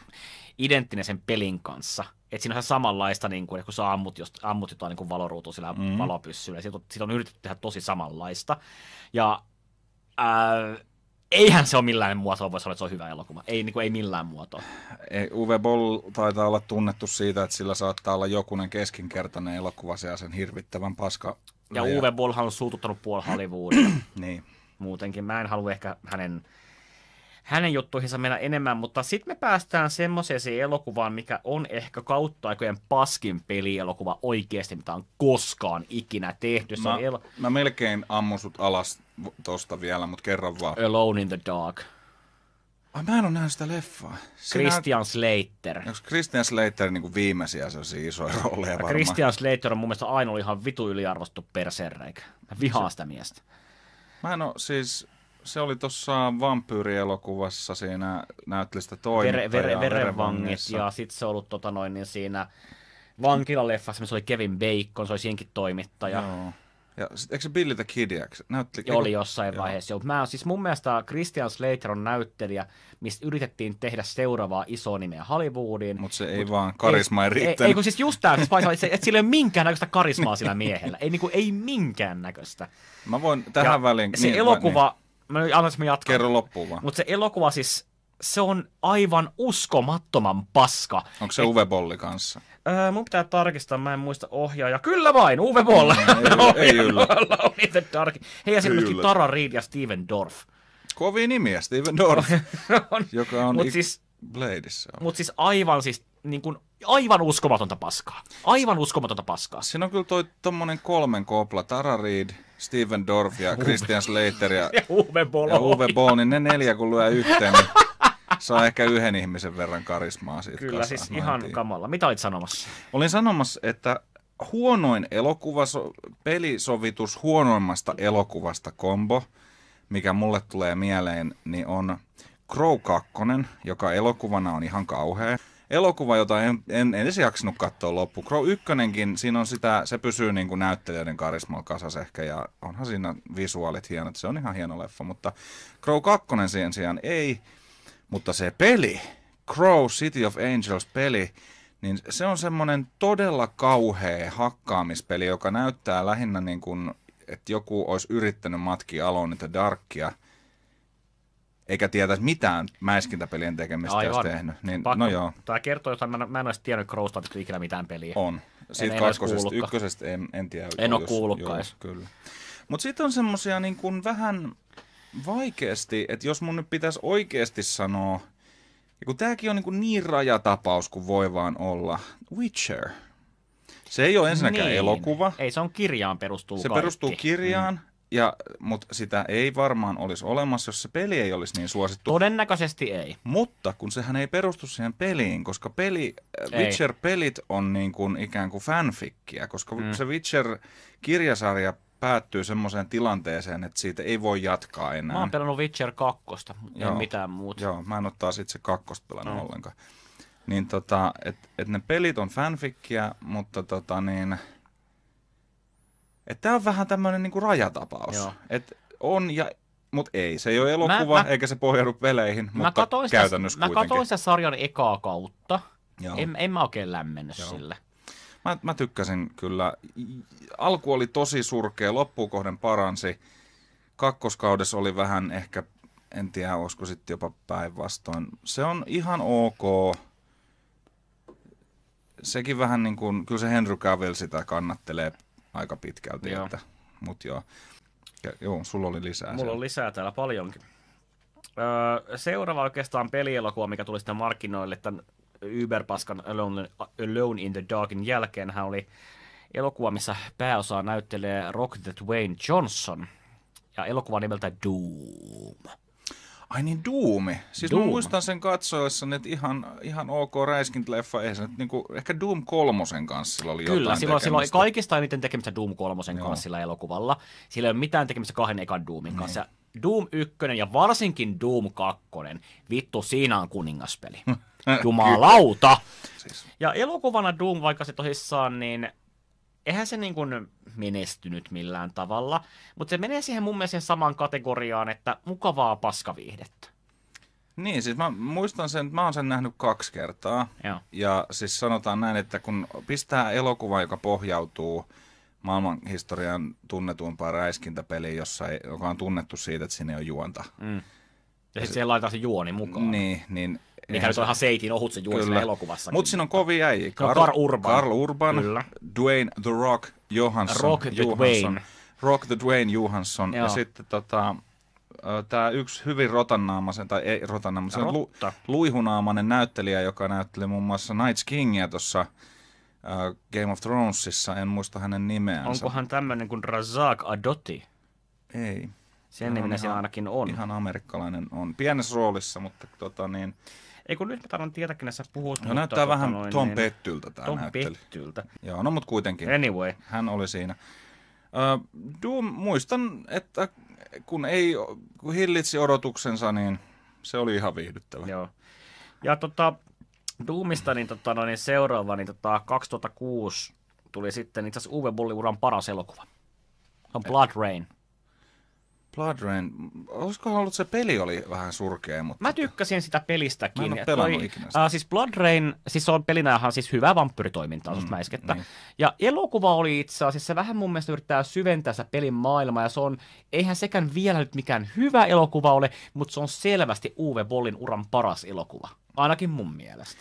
identtinen sen pelin kanssa. Että siinä on ihan samanlaista, niin kuin, että kun sä ammut, jos, ammut jotain niin valoruutua sillä mm. valopyssyllä, siitä on, siitä on yritetty tehdä tosi samanlaista. Ja... Äh, eihän se ole millään muotoa, voisi sanoa, että se on hyvä elokuva. Ei, niin kuin, ei millään muotoa. Uwe Boll taitaa olla tunnettu siitä, että sillä saattaa olla jokunen keskinkertainen elokuva se sen hirvittävän paska. Ja Uwe Boll on suututtanut puol Hollywoodia. (clears throat) niin. Muutenkin mä en halua ehkä hänen, hänen juttuihinsa mennä enemmän, mutta sitten me päästään semmoiseen elokuvaan, mikä on ehkä kautta aikojen paskin pelielokuva oikeasti, mitä on koskaan ikinä tehty. mä, el- mä melkein ammun alas tosta vielä, mutta kerran vaan. Alone in the Dark. Ai mä en ole nähnyt sitä leffaa. Sinä... Christian Slater. Onko Christian Slater niin viimeisiä sellaisia isoja rooleja varmaan? Christian Slater on mun mielestä ainoa ihan vitu yliarvostettu perserreikä. Mä vihaan sitä miestä. Mä en ole, siis se oli tuossa vampyyrielokuvassa siinä näyttelistä toimittajaa. Vere, vere, verenvangit ja sitten se on ollut tota noin, niin siinä vankilaleffassa, missä oli Kevin Bacon, se oli siinkin toimittaja. Joo. Ja sit, eikö se Billy the Kid, eikö? Näytteli, Joo, oli niinku- jossain joo. vaiheessa. Joo. Mä, siis mun mielestä Christian Slater on näyttelijä, mistä yritettiin tehdä seuraavaa isoa nimeä Hollywoodiin. Mutta se ei mut, vaan, karisma ei, ei riittänyt. Ei, ei kun siis just tämä, siis että, että sillä ei ole minkäännäköistä karismaa sillä miehellä. Ei, niin kuin, ei minkäännäköistä. Mä voin tähän ja väliin... Se niin, elokuva... Niin. Mä, annan, mä jatkan. Kerro loppuun vaan. Mutta se elokuva siis se on aivan uskomattoman paska. Onko se Et, Uwe Bolli kanssa? Öö, mun pitää tarkistaa, mä en muista ohjaaja. Kyllä vain, Uwe Boll. Mm, ei, (laughs) ei yllä. Oli the Dark. Hei, ja sitten myöskin Tara Reid ja Steven Dorff. Kovia nimiä, Steven Dorff, (laughs) on. joka on Mut siis, Bladeissa. Mutta siis aivan siis niin kuin, aivan uskomatonta paskaa. Aivan uskomatonta paskaa. Siinä on kyllä toi tommonen kolmen kopla, Tara Reid, Steven Dorff ja Christian Slater ja, (laughs) ja Uwe Boll. Ja Uwe Boll, niin ne neljä kun lyö yhteen. Niin Saa ehkä yhden ihmisen verran karismaa siitä Kyllä, kasaan. siis ihan Mäentiin. kamalla. Mitä olit sanomassa? Olin sanomassa, että huonoin elokuva, pelisovitus huonoimmasta elokuvasta kombo, mikä mulle tulee mieleen, niin on Crow 2, joka elokuvana on ihan kauhea. Elokuva, jota en, en edes jaksanut katsoa loppu. Crow 1, siinä on sitä, se pysyy niin kuin näyttelijöiden karismalla kasas ehkä, ja onhan siinä visuaalit hienot, se on ihan hieno leffa, mutta Crow 2 sen sijaan ei. Mutta se peli, Crow City of Angels peli, niin se on semmoinen todella kauhea hakkaamispeli, joka näyttää lähinnä niin kuin, että joku olisi yrittänyt matkia aloin niitä darkia, eikä tietäisi mitään mäiskintäpelien tekemistä, Aivan. jos tehnyt. Niin, no Pakko. no joo. Tämä kertoo jotain, mä, mä en olisi tiennyt Crowsta ikinä mitään peliä. On. Siitä en, kakkosesta, ykkösestä en, en tiedä. En ole kuullutkaan. Mutta sitten on semmoisia niin kuin vähän vaikeasti, että jos mun nyt pitäisi oikeasti sanoa, ja kun tämäkin on niinku niin, niin rajatapaus kuin voi vaan olla, Witcher. Se ei ole ensinnäkään niin. elokuva. Ei, se on kirjaan perustuu Se kaikki. perustuu kirjaan, mm. Ja, mutta sitä ei varmaan olisi olemassa, jos se peli ei olisi niin suosittu. Todennäköisesti ei. Mutta kun sehän ei perustu siihen peliin, koska peli, äh, Witcher-pelit on niin kuin ikään kuin fanfikkiä, koska mm. se Witcher-kirjasarja päättyy semmoiseen tilanteeseen, että siitä ei voi jatkaa enää. Mä oon pelannut Witcher 2, ei Joo. mitään muuta. Joo, mä en ottaa sitten se kakkosta pelannut no. ollenkaan. Niin tota, että et ne pelit on fanfickiä, mutta tota niin... Että tää on vähän tämmönen niinku rajatapaus. Joo. Et on ja mut ei, se ei ole elokuva, mä, mä, eikä se pohjaudu peleihin, mä mutta sitä, käytännössä sitä, Mä katoin sitä sarjan ekaa kautta. Joo. En, en mä oikein lämmennyt Joo. sille. Mä, mä tykkäsin kyllä. Alku oli tosi surkea, loppukohden paransi. Kakkoskaudessa oli vähän ehkä, en tiedä, olisiko sitten jopa päinvastoin. Se on ihan ok. Sekin vähän niin kuin, kyllä se Henry Cavill sitä kannattelee aika pitkälti. Joo. Että, mut joo. Ja, joo, sulla oli lisää. Mulla siellä. on lisää täällä paljonkin. Öö, seuraava oikeastaan pelielokuva, mikä tuli sitten markkinoille tämän Uber-paskan Alone, Alone in the Darkin jälkeen hän oli elokuva, missä pääosaa näyttelee Rock the Dwayne Johnson ja elokuva nimeltä Doom. Ai niin, Doom. Siis Doom. mä muistan sen katsoessa, että ihan, ihan ok räiskint leffa, ei niinku, ehkä Doom kolmosen kanssa sillä oli Kyllä, jotain Kyllä, sillä, silloin kaikista eniten tekemistä Doom kolmosen Joo. kanssa sillä elokuvalla. Sillä ei ole mitään tekemistä kahden ekan Doomin niin. kanssa. Doom 1 ja varsinkin Doom 2. Vittu, siinä on kuningaspeli. (laughs) Jumalauta! Siis. Ja elokuvana Doom, vaikka se tosissaan, niin eihän se niin kuin menestynyt millään tavalla, mutta se menee siihen mun mielestä samaan kategoriaan, että mukavaa paskaviihdettä. Niin, siis mä muistan sen, että mä oon sen nähnyt kaksi kertaa. Joo. Ja siis sanotaan näin, että kun pistää elokuva, joka pohjautuu maailmanhistorian tunnetuimpaan räiskintäpeliin, jossa ei, joka on tunnettu siitä, että sinne on juonta. Mm. Ja sitten siihen laitetaan se juoni mukaan. Niin, niin mikä nyt on ihan seitin ohut se juuri siinä elokuvassa. Mutta siinä on kovia äijä. Karl, Karl Urban. Karl Urban, Kyllä. Dwayne The Rock Johansson. Rock the Johansson. Dwayne. Rock the Dwayne Johansson. Joo. Ja sitten tota, tämä yksi hyvin rotannaamaisen, tai ei rotannaamaisen, lu, luihunaamainen näyttelijä, joka näytteli muun muassa *Nights Kingia tuossa uh, Game of Thronesissa, en muista hänen nimeään. Onkohan tämmöinen kuin Razak Adoti? Ei. Sen nimenä se ainakin on. Ihan amerikkalainen on. Pienessä roolissa, mutta tota niin... Ei kun nyt mä tarvitsen tietäkin näissä puhut. No näyttää tota vähän noin, Tom niin, Pettyltä tämä Tom näyttely. Pettyltä. Joo, no mutta kuitenkin. Anyway. Hän oli siinä. Uh, Doom, muistan, että kun ei kun hillitsi odotuksensa, niin se oli ihan viihdyttävä. Joo. Ja tota, Doomista niin, tota, no, niin seuraava, niin tota, 2006 tuli sitten itse asiassa Uwe uran paras elokuva. Se on Blood Rain. Blood Rain, olisikohan ollut se peli oli vähän surkea, mutta... Mä tykkäsin sitä pelistäkin. Mä en ole pelannut toi, ikinä sitä. siis Blood Rain, siis on ihan siis hyvä vampyritoiminta, mm, mäiskettä. Niin. Ja elokuva oli itse asiassa, se vähän mun mielestä yrittää syventää sitä pelin maailmaa, ja se on, eihän sekään vielä nyt mikään hyvä elokuva ole, mutta se on selvästi Uwe Bollin uran paras elokuva, ainakin mun mielestä.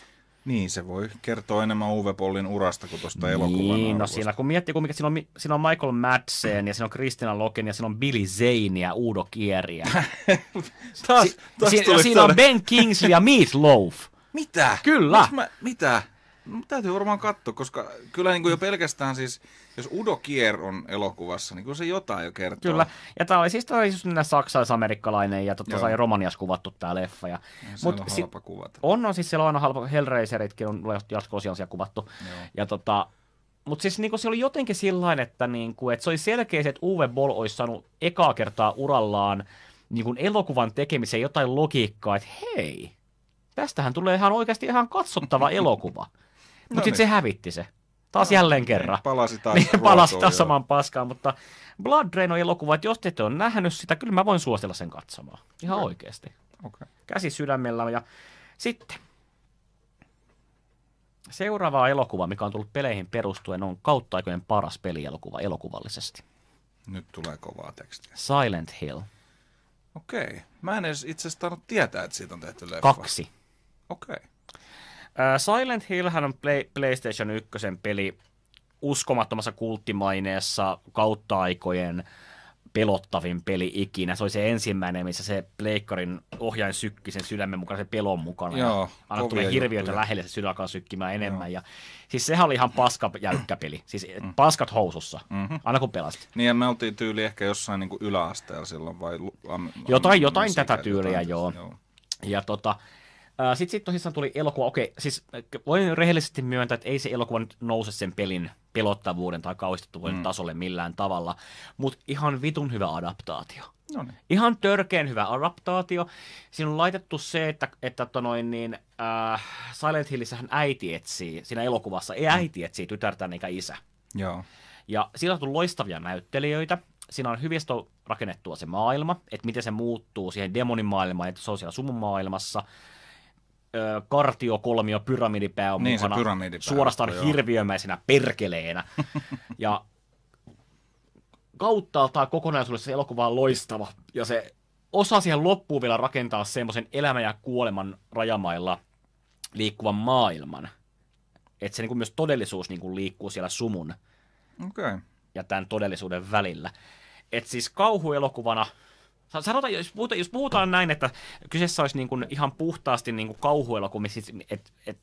Niin, se voi kertoa enemmän Uwe Pollin urasta kuin tuosta niin, no elokuvan Niin, no siinä kun miettii mikä, siinä on, siinä on Michael Madsen ja siinä on Kristina Loken ja siinä on Billy Zane ja Udo Kieriä. (laughs) taas, si- taas si- siinä on Ben Kingsley ja Meat Loaf. (laughs) Mitä? Kyllä. Mä, mitä? No, täytyy varmaan katsoa, koska kyllä niin kuin jo pelkästään siis jos Udo Kier on elokuvassa, niin kuin se jotain jo kertoo. Kyllä, ja tämä oli siis, tää siis saksalais-amerikkalainen ja totta sai Romaniassa kuvattu tämä leffa. Ja, ja mut, on halpa kuvata. On, on siis siellä on aina halpa, Hellraiseritkin on jatko siellä kuvattu. Joo. Ja tota, mutta siis niinku se oli jotenkin sillain, että niinku, et se oli selkeä, että Uwe Boll olisi saanut ekaa kertaa urallaan niinku elokuvan tekemiseen jotain logiikkaa, että hei, tästähän tulee ihan oikeasti ihan katsottava (laughs) elokuva. Mutta no sitten niin. se hävitti se. Taas jälleen kerran. Palasi taas niin, palasi taas samaan paskaan, mutta Blood Drain on elokuva, että jos te ette ole nähnyt sitä, kyllä mä voin suositella sen katsomaan. Ihan okay. oikeasti. Okay. Käsi sydämellä. Ja sitten seuraava elokuva, mikä on tullut peleihin perustuen, on kautta aikojen paras pelielokuva elokuvallisesti. Nyt tulee kovaa tekstiä. Silent Hill. Okei. Okay. Mä en edes itse asiassa tietää, että siitä on tehty leffa. Kaksi. Okei. Okay. Silent hän on play, PlayStation 1 peli uskomattomassa kulttimaineessa kautta aikojen pelottavin peli ikinä. Se oli se ensimmäinen, missä se pleikkarin ohjain sykki sen sydämen mukaan, se pelon mukana. Joo, tulee hirviöitä juttuja. lähelle, se sydän alkaa sykkimään enemmän. Joo. Ja, siis sehän oli ihan paska jäykkä peli. Siis mm. paskat housussa, mm-hmm. aina kun pelasit. Niin ja me oltiin tyyli ehkä jossain niin yläasteella silloin vai... Am, am, jotain, jotain tätä tyyliä, jotain, joo. joo. Ja tota, Äh, Sitten sit tosissaan tuli elokuva, okei, siis äh, voin rehellisesti myöntää, että ei se elokuva nyt nouse sen pelin pelottavuuden tai kauhistuttavuuden mm. tasolle millään tavalla, mutta ihan vitun hyvä adaptaatio. Noniin. Ihan törkeen hyvä adaptaatio. Siinä on laitettu se, että, että tonoin tota niin, äh, Silent Hillissähän äiti etsii, siinä elokuvassa ei mm. äiti etsii tytärtään eikä isä. Joo. Ja siinä on loistavia näyttelijöitä, siinä on hyvistä rakennettua se maailma, että miten se muuttuu siihen demonimaailmaan, että se on siellä sumun maailmassa kartiokolmio pyramidipää on niin, mukana pyramidipää, suorastaan joo. hirviömäisenä perkeleenä. (laughs) ja kauttaaltaan kokonaisuudessa elokuva on loistava. Ja se osaa siihen loppuun vielä rakentaa semmoisen elämän ja kuoleman rajamailla liikkuvan maailman. Että se niin kuin myös todellisuus niin kuin liikkuu siellä sumun okay. ja tämän todellisuuden välillä. Että siis kauhuelokuvana – Sanotaan, jos puhutaan, jos puhutaan näin, että kyseessä olisi niin kuin ihan puhtaasti niin kuin kauhuelokuva, niin siis että et,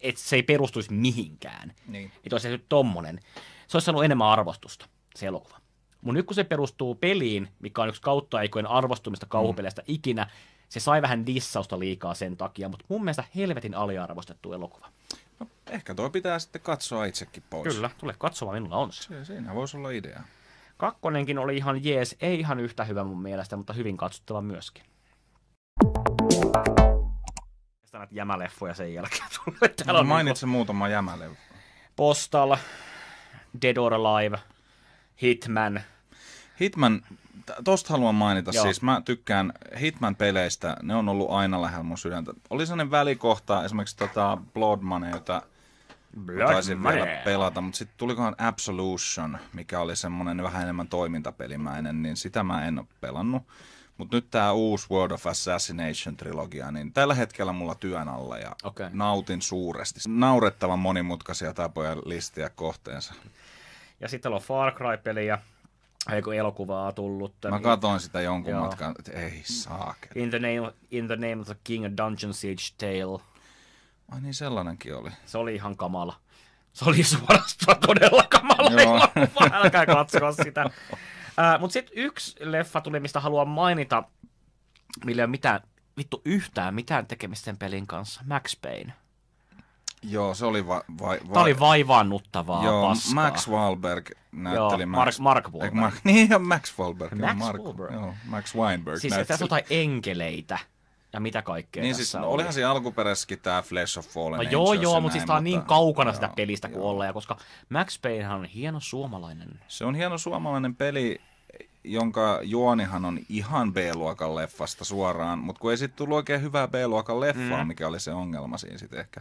et se ei perustuisi mihinkään. Niin. Että olisi tehty tommonen. Se olisi saanut enemmän arvostusta, se elokuva. Mun nyt kun se perustuu peliin, mikä on yksi kautta aikojen arvostumista kauhupeleistä mm. ikinä, se sai vähän dissausta liikaa sen takia, mutta mun mielestä helvetin aliarvostettu elokuva. No, ehkä tuo pitää sitten katsoa itsekin pois. Kyllä, tule katsomaan, minulla on se. se siinä voisi olla idea. Kakkonenkin oli ihan jees, ei ihan yhtä hyvä mun mielestä, mutta hyvin katsottava myöskin. Mistä näitä jämäleffoja sen jälkeen tullut. No Täällä no, mainitse niin niinku muutama jämäleffa. Postal, Dead or Alive, Hitman. Hitman, tosta haluan mainita Joo. siis, mä tykkään Hitman-peleistä, ne on ollut aina lähellä mun sydäntä. Oli sellainen välikohta, esimerkiksi tota Blood Money, jota Black taisin vielä pelata, mutta sitten tulikohan Absolution, mikä oli semmoinen vähän enemmän toimintapelimäinen, niin sitä mä en ole pelannut. Mutta nyt tämä uusi World of Assassination trilogia, niin tällä hetkellä mulla työn alla ja okay. nautin suuresti. Naurettavan monimutkaisia tapoja listiä kohteensa. Ja sitten on Far Cry-peliä, Eikö elokuvaa tullut? Mä niin- katsoin sitä jonkun Joo. matkan, että ei saa. In the, name, in the name of the King of Dungeon Siege Tale. Ai niin, sellainenkin oli. Se oli ihan kamala. Se oli suorastaan todella kamala elokuva, älkää katsoa sitä. Äh, Mutta sitten yksi leffa tuli, mistä haluan mainita, millä ei ole mitään, vittu yhtään mitään tekemistä pelin kanssa, Max Payne. Joo, se oli, va- va- va- Tämä oli vaivaannuttavaa Joo, paskaa. Max Wahlberg näytteli joo, Max... Mark, Mark Wahlberg. Ei, Mark, (laughs) niin, ja Max Wahlberg. Max, Mark, Wahlberg. Joo, Max Weinberg siis näytteli. Siis jotain enkeleitä ja mitä kaikkea niin siis, oli. olihan siinä alkuperäisessäkin tämä Flash of Fallen. No joo, joo, mutta siis tämä on niin kaukana joo, sitä pelistä kuin ollaan, koska Max Payne on hieno suomalainen. Se on hieno suomalainen peli, jonka juonihan on ihan B-luokan leffasta suoraan, mutta kun ei sitten tullut oikein hyvää B-luokan leffaa, mm. mikä oli se ongelma siinä sitten ehkä.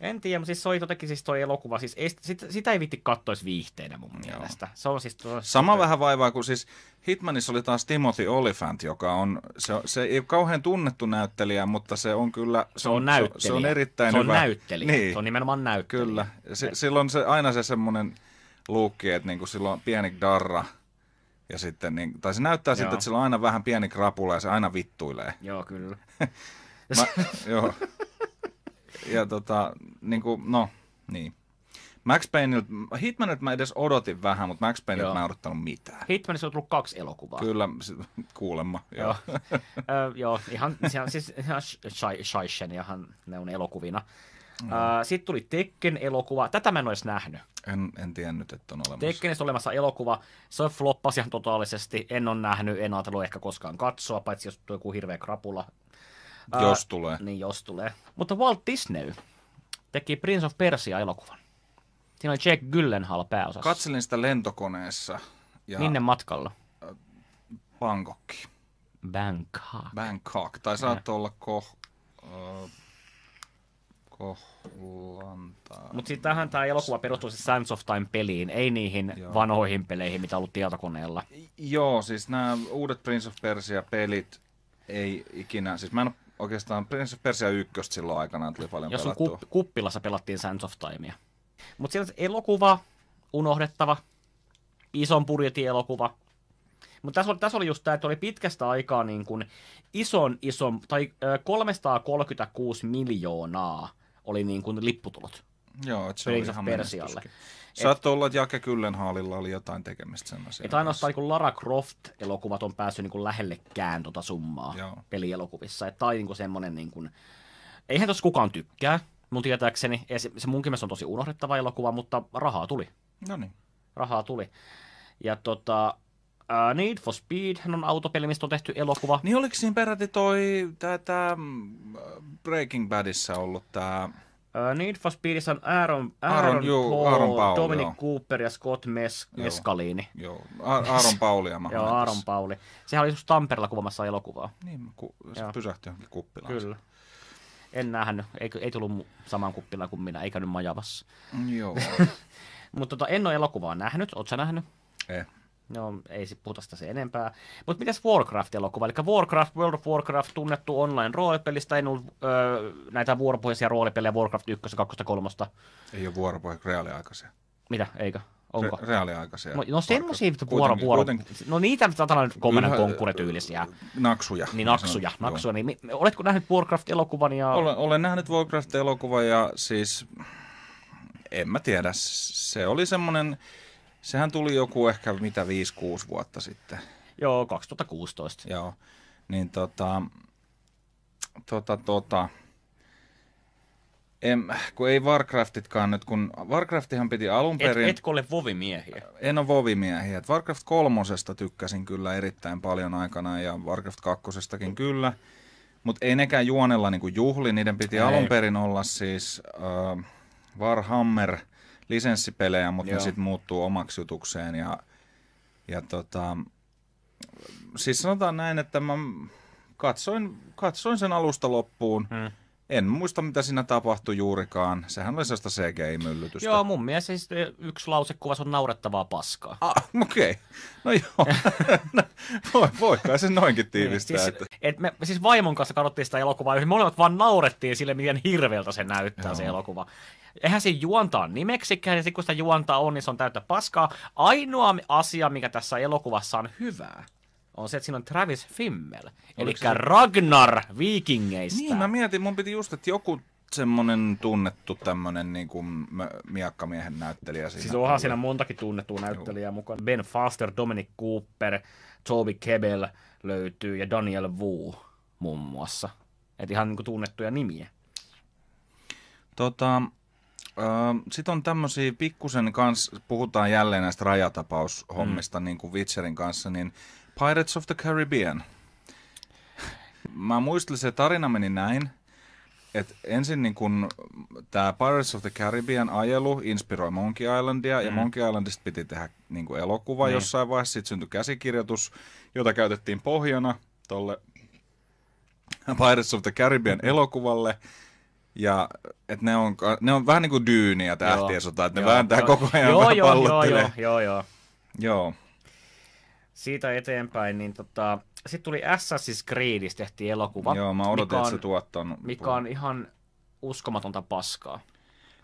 En tiedä, mutta siis se oli totekin siis toi elokuva, siis ei, sitä, sitä ei vitti kattoisi viihteenä mun Joo. mielestä. Se on siis tuo, Sama tuo... vähän vaivaa kun siis Hitmanissa oli taas Timothy Olyphant, joka on, se, se ei ole kauhean tunnettu näyttelijä, mutta se on kyllä... Se, se on, on näyttelijä. Se on erittäin Se on hyvä. näyttelijä, niin. se on nimenomaan näyttelijä. Kyllä, S- silloin se, aina se semmoinen luukki, että niinku silloin pieni darra, ja sitten, niin, tai se näyttää sitten, että sillä on aina vähän pieni krapula ja se aina vittuilee. Joo, kyllä. (laughs) Mä, joo. (laughs) ja tota, niin kuin, no, niin. Max Payneilta, Hitmanilta mä edes odotin vähän, mutta Max Payneilta mä en odottanut mitään. Hitmanissa on tullut kaksi elokuvaa. Kyllä, kuulemma. Joo, joo. Ö, joo ihan, se siis ihan Shaishen, ihan ne on elokuvina. No. Sitten tuli Tekken-elokuva. Tätä mä en olisi nähnyt. En, en tiennyt, että on olemassa. Tekkenissä olemassa elokuva. Se floppasi ihan totaalisesti. En ole nähnyt, en ajatellut ehkä koskaan katsoa, paitsi jos joku hirveä krapula jos tulee. Niin, jos tulee. Mutta Walt Disney teki Prince of Persia-elokuvan. Siinä oli Jake Gyllenhaal pääosassa. Katselin sitä lentokoneessa. Ja Minne matkalla? Äh, Bangkok. Bangkok. Bangkok. Tai saattoi olla koh... Uh, äh, Kohlantaa. Mutta sitähän tämä elokuva perustuu siis Sands of Time-peliin, ei niihin Joo. vanhoihin peleihin, mitä on ollut tietokoneella. Joo, siis nämä uudet Prince of Persia-pelit ei ikinä, siis mä en ole oikeastaan Prince of Persia 1 silloin aikanaan tuli paljon Jos pelattua. Jos kuppilassa pelattiin Sands of Timea. Mutta sieltä elokuva, unohdettava, ison budjetin elokuva. Mutta tässä oli, tässä oli just tämä, että oli pitkästä aikaa niin kuin ison, ison, tai 336 miljoonaa oli niin kuin lipputulot. Joo, että se oli ihan Persialle. Saattaa olla, että Jake Kyllenhaalilla oli jotain tekemistä sen asian Että ainoastaan niin Lara Croft-elokuvat on päässyt niin kuin lähellekään tuota summaa Joo. pelielokuvissa. Että tai niin semmoinen, niin kuin... eihän tuossa kukaan tykkää, mun tietääkseni. Se, se munkin mielestä on tosi unohdettava elokuva, mutta rahaa tuli. No niin. Rahaa tuli. Ja tota, uh, Need for Speed on autopeli, mistä on tehty elokuva. Niin oliko siinä peräti toi tää, tää mm, Breaking Badissa ollut tämä Uh, Need for Speedissä on Aaron, Aaron, Aaron, Paul, Aaron Paul, Dominic joo. Cooper ja Scott Mes, joo. Mescalini. Joo, Aaron (laughs) Pauli ja mä Joo, Aaron Pauli. Sehän oli just Tampereella kuvamassa elokuvaa. Niin, ku, se joo. pysähtyi johonkin kuppilaan. Kyllä. En nähnyt, ei, ei tullut samaan kuppilaan kuin minä, eikä nyt majavassa. Joo. (laughs) Mutta tota, en ole elokuvaa nähnyt, ootko nähnyt? Ei. Eh. No, ei se puhuta sitä se enempää. Mutta mitäs Warcraft-elokuva? Eli Warcraft, World of Warcraft, tunnettu online roolipelistä. Ei ollut öö, näitä vuoropohjaisia roolipelejä Warcraft 1, 2, 3. Ei ole vuoropohjaisia, reaaliaikaisia. Mitä? Eikö? Onko? Re- reaaliaikaisia. No, no semmoisia vuoro, vuoro. No niitä satana nyt komennan konkuretyylisiä. Naksuja. Niin naksuja. Sanon, naksuja. Niin, oletko nähnyt Warcraft-elokuvan? Ja... Olen, olen nähnyt Warcraft-elokuvan ja siis en mä tiedä. Se oli semmoinen Sehän tuli joku ehkä mitä 5-6 vuotta sitten. Joo, 2016. Joo, niin tota, tota, tota, en, kun ei Warcraftitkaan nyt, kun Warcraftihan piti alun perin... Et, etkö ole vovimiehiä? En ole vovimiehiä. Et Warcraft kolmosesta tykkäsin kyllä erittäin paljon aikana ja Warcraft kakkosestakin mm. kyllä. Mutta ei nekään juonella niinku juhli, niiden piti ei. alun perin olla siis äh, Warhammer – lisenssipelejä, mutta Joo. ne sitten muuttuu omaksi jutukseen. Ja, ja tota, siis sanotaan näin, että mä katsoin, katsoin sen alusta loppuun. Hmm. En muista, mitä siinä tapahtui juurikaan. Sehän oli sellaista CGI-myllytystä. Joo, mun mielestä siis yksi lausekuva on naurettavaa paskaa. Ah, okei. Okay. No joo. (laughs) voi, voi kai se noinkin niin, tiivistää. Niin, siis, että... et me, siis vaimon kanssa katsottiin sitä elokuvaa, ja molemmat vaan naurettiin sille, miten hirveältä se näyttää joo. se elokuva eihän se juontaa nimeksikään, ja sitten kun sitä juontaa on, niin se on täyttä paskaa. Ainoa asia, mikä tässä elokuvassa on hyvää, on se, että siinä on Travis Fimmel, eli se... Ragnar viikingeistä. Niin, mä mietin, mun piti just, että joku semmonen tunnettu tämmönen niin kuin miakkamiehen näyttelijä siinä. Siis onhan siinä montakin tunnettua näyttelijää Joo. mukaan. Ben Foster, Dominic Cooper, Toby Kebel löytyy ja Daniel Wu muun muassa. Et ihan niin kuin tunnettuja nimiä. Tota, Öö, sitten on tämmöisiä pikkusen kanssa, puhutaan jälleen näistä rajatapaushommista, mm. niin kuin Witcherin kanssa, niin Pirates of the Caribbean. Mä muistelin, se tarina meni näin, että ensin niin kun tämä Pirates of the Caribbean ajelu inspiroi Monkey Islandia, mm. ja Monkey Islandista piti tehdä niin kuin elokuva niin. jossain vaiheessa, sitten syntyi käsikirjoitus, jota käytettiin pohjana tolle Pirates of the Caribbean elokuvalle, ja että ne on, ne on vähän niin kuin dyyniä tähtiä, sota, että ne joo, vääntää joo. koko ajan joo, joo, joo, joo, joo, joo. Joo. Siitä eteenpäin, niin tota, sitten tuli Assassin's Creedis, tehtiin elokuva. Joo, mä odotin, on, että se tuottaa. Mikä on ihan uskomatonta paskaa.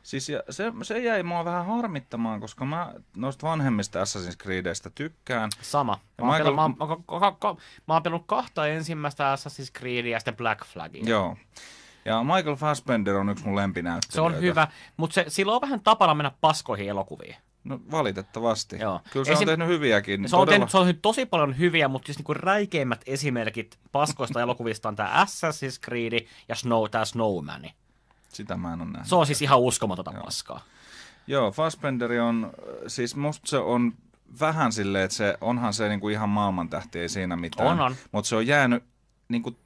Siis ja se, se jäi mua vähän harmittamaan, koska mä noista vanhemmista Assassin's Creedistä tykkään. Sama. Ja mä, Michael... pelannut, mä, oon, mä oon pelannut kahta ensimmäistä Assassin's Creedia ja sitten Black Flagia. Joo. Ja Michael Fassbender on yksi mun lempinäyttelijöitä. Se on hyvä, mutta se, sillä on vähän tapana mennä paskoihin elokuviin. No valitettavasti. Joo. Kyllä se Esim... on tehnyt hyviäkin. Se on, tehnyt, se on tehnyt tosi paljon hyviä, mutta siis niinku räikeimmät esimerkit paskoista (laughs) elokuvista on tämä Assassin's Creed ja Snow, tämä Snowman. Sitä mä en ole nähnyt. Se on siis ihan uskomatonta Joo. paskaa. Joo, Fassbenderi on, siis musta se on vähän silleen, että se, onhan se niinku ihan maailmantähti, ei siinä mitään. On, on. Mutta se on jäänyt niinku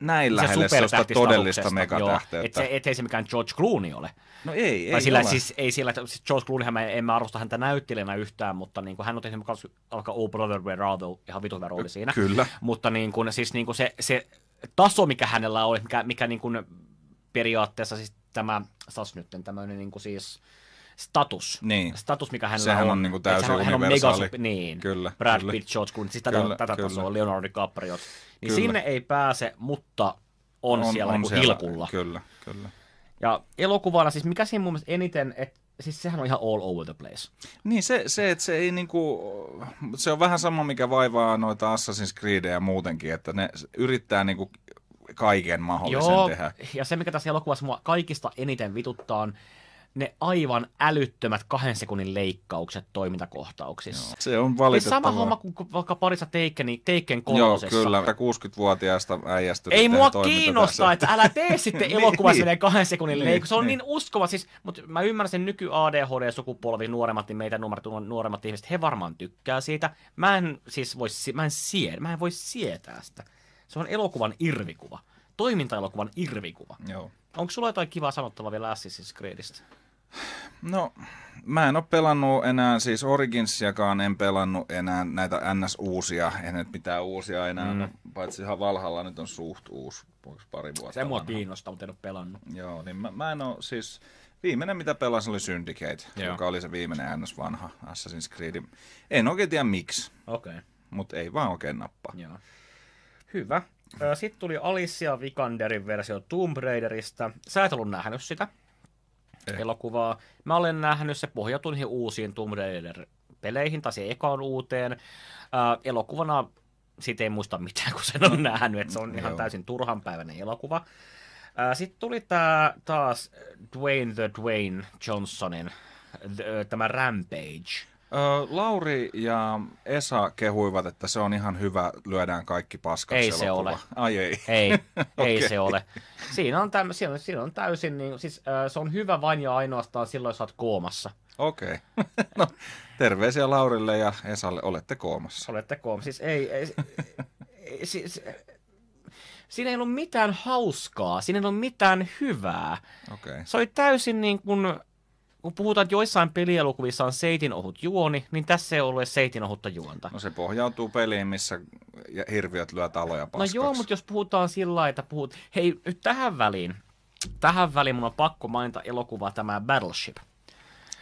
näin niin lähelle sellaista todellista megatähteyttä. Että et se, ei se mikään George Clooney ole. No ei, ei sillä, ole. Siis, ei sillä, siis George Clooneyhän mä, en mä arvosta häntä näyttelijänä yhtään, mutta niin kuin, hän on tehnyt mukaan alkaa Oh Brother Where Are Thou, ihan vitun hyvä rooli siinä. Kyllä. Mutta niin kuin, siis niin kuin se, se taso, mikä hänellä oli, mikä, mikä niin kuin periaatteessa siis tämä, saas nyt tämmöinen niin kuin siis, status. Niin. Status, mikä hänellä Sehän on. on niinku täysin hän, on, hän on megasup, niin. Kyllä. Brad kyllä. Pitt, George Clooney, siis tätä, kyllä, tätä kyllä. tasoa, Leonardo DiCaprio. Niin kyllä. sinne ei pääse, mutta on, on siellä on niinku siellä. hilkulla. Kyllä, kyllä. Ja elokuvana siis, mikä siinä mun mielestä eniten, että siis sehän on ihan all over the place. Niin, se, se että se ei niinku, se on vähän sama, mikä vaivaa noita Assassin's Creedejä muutenkin, että ne yrittää niinku kaiken mahdollisen Joo, tehdä. ja se, mikä tässä elokuvassa mua kaikista eniten vituttaa, on ne aivan älyttömät kahden sekunnin leikkaukset toimintakohtauksissa. Joo, se on valitettavaa. Siis sama homma kuin vaikka parissa Taken, Taken kolmosessa. Joo, kyllä. 60-vuotiaasta äijästä Ei mua kiinnosta, tässä. että älä tee (laughs) sitten elokuva niin, kahden sekunnin niin, leikkaus. Se on niin, niin uskova. Siis, mutta mä ymmärrän sen nyky ADHD-sukupolvi, nuoremmat, niin meitä nuoremmat ihmiset, he varmaan tykkää siitä. Mä en siis voi, mä en, sie, mä en voi sietää sitä. Se on elokuvan irvikuva. Toimintaelokuvan irvikuva. Joo. Onko sulla jotain kivaa sanottavaa vielä Assassin's Creedistä? No, mä en ole pelannut enää, siis Originsiakaan en pelannut enää näitä NS-uusia, en nyt mitään uusia enää, mm. paitsi ihan Valhalla nyt on suht uusi, pari vuotta Se mua kiinnostaa, mutta en ole pelannut. Joo, niin mä, mä en ole siis, viimeinen mitä pelasin oli Syndicate, Joo. joka oli se viimeinen NS-vanha Assassin's Creed. En oikein tiedä miksi, okay. mutta ei vaan oikein nappaa. Joo. Hyvä. Sitten tuli Alicia Vikanderin versio Tomb Raiderista. Sä et ollut nähnyt sitä eh. elokuvaa. Mä olen nähnyt, se pohjautuu niihin uusiin Tomb Raider-peleihin, tai se on uuteen. Äh, elokuvana siitä ei muista mitään, kun sen on nähnyt, että se on ihan Joo. täysin turhanpäiväinen elokuva. Äh, Sitten tuli tämä taas Dwayne the Dwayne Johnsonin, the, äh, tämä Rampage, Lauri ja Esa kehuivat, että se on ihan hyvä, lyödään kaikki paskat Ei se ole. Ai ei. Ei, okay. (laughs) ei se ole. Siinä on, täm, siinä on, siinä on täysin, niin, siis, äh, se on hyvä vain ja ainoastaan silloin, jos olet koomassa. Okei. Okay. (laughs) no, terveisiä Laurille ja Esalle, olette koomassa. Olette koomassa. Siis ei, ei, ei siis, siinä ei ollut mitään hauskaa, siinä ei ollut mitään hyvää. Okay. Se oli täysin niin kuin kun puhutaan, että joissain pelielokuvissa on seitin ohut juoni, niin tässä ei ollut seitin ohutta juonta. No se pohjautuu peliin, missä hirviöt lyö taloja paskaksi. No joo, mutta jos puhutaan sillä lailla, että puhut... Hei, nyt tähän väliin. Tähän väliin mun on pakko mainita elokuva tämä Battleship.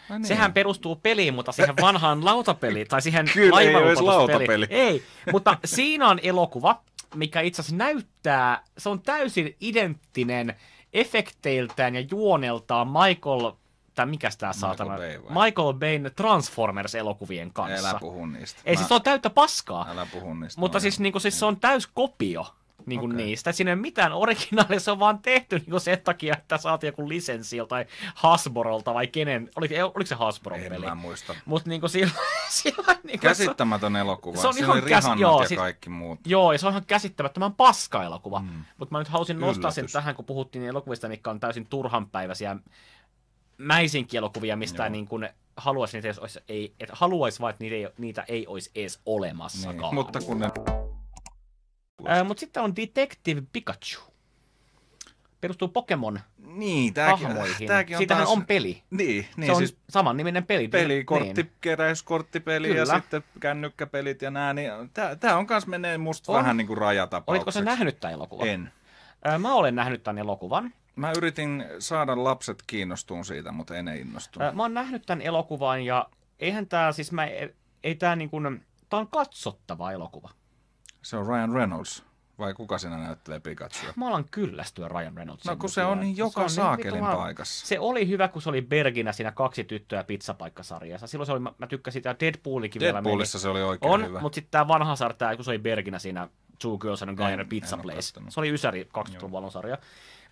No niin. Sehän perustuu peliin, mutta siihen vanhaan lautapeliin, tai siihen Kyllä, ei lautapeli. Ei, mutta siinä on elokuva, mikä itse asiassa näyttää, se on täysin identtinen efekteiltään ja juoneltaan Michael tämä mikä tämä saatana, Michael, Bay Michael Bayn Transformers-elokuvien kanssa. Älä puhu niistä. Ei Mä... siis se on täyttä paskaa. Älä puhu niistä. Mutta siis, niin kuin, siis se on täys kopio niin kuin okay. niistä. Siinä ei ole mitään originaalia, se on vaan tehty niin kuin sen takia, että saatiin joku lisenssi tai Hasborolta vai kenen. Oliko, oliko se Hasboron en peli? En muista. Mutta niin kuin sillä, (laughs) sillä niin kuin Käsittämätön elokuva. Se on ihan käs... joo, ja siis, kaikki muut. Joo, ja se on ihan käsittämättömän paska elokuva. Mm. Mutta mä nyt halusin nostaa Yllätys. sen tähän, kun puhuttiin niin elokuvista, mikä on täysin turhanpäiväisiä mäisinkin elokuvia, mistä Joo. niin kuin haluaisi niitä, olisi, ei, että haluaisi vaan, että niitä ei, niitä ei olisi edes olemassakaan. Niin, mutta kun ne... Ää, mutta sitten on Detective Pikachu. Perustuu Pokemon niin, tämäkin, Tämäkin on Siitähän taas... on peli. Niin, niin, se on siis niminen peli. Peli, niin. kortti, niin. korttipeli Kyllä. ja sitten kännykkäpelit ja nää. Niin, Tämä on kanssa menee musta on. vähän niin kuin rajatapaukseksi. Oletko sä nähnyt tämän elokuvan? En. Mä olen nähnyt tämän elokuvan. Mä yritin saada lapset kiinnostumaan siitä, mutta en innostunut. Mä oon nähnyt tämän elokuvan ja eihän tää siis mä, e- ei tää niin kuin, tää on katsottava elokuva. Se on Ryan Reynolds. Vai kuka sinä näyttelee Pikachua? Mä alan kyllästyä Ryan Reynoldsin. No kun se on niin joka se niin saakelin niin, paikassa. Se oli hyvä, kun se oli Berginä siinä kaksi tyttöä pizzapaikkasarjassa. Silloin se oli, mä, mä tykkäsin sitä Deadpoolikin Deadpoolissa se oli oikein on, hyvä. mutta sitten tämä vanha sarja, kun se oli Berginä siinä Two Girls and a Guy in a Pizza Place. Se oli Ysäri 20-luvun sarja.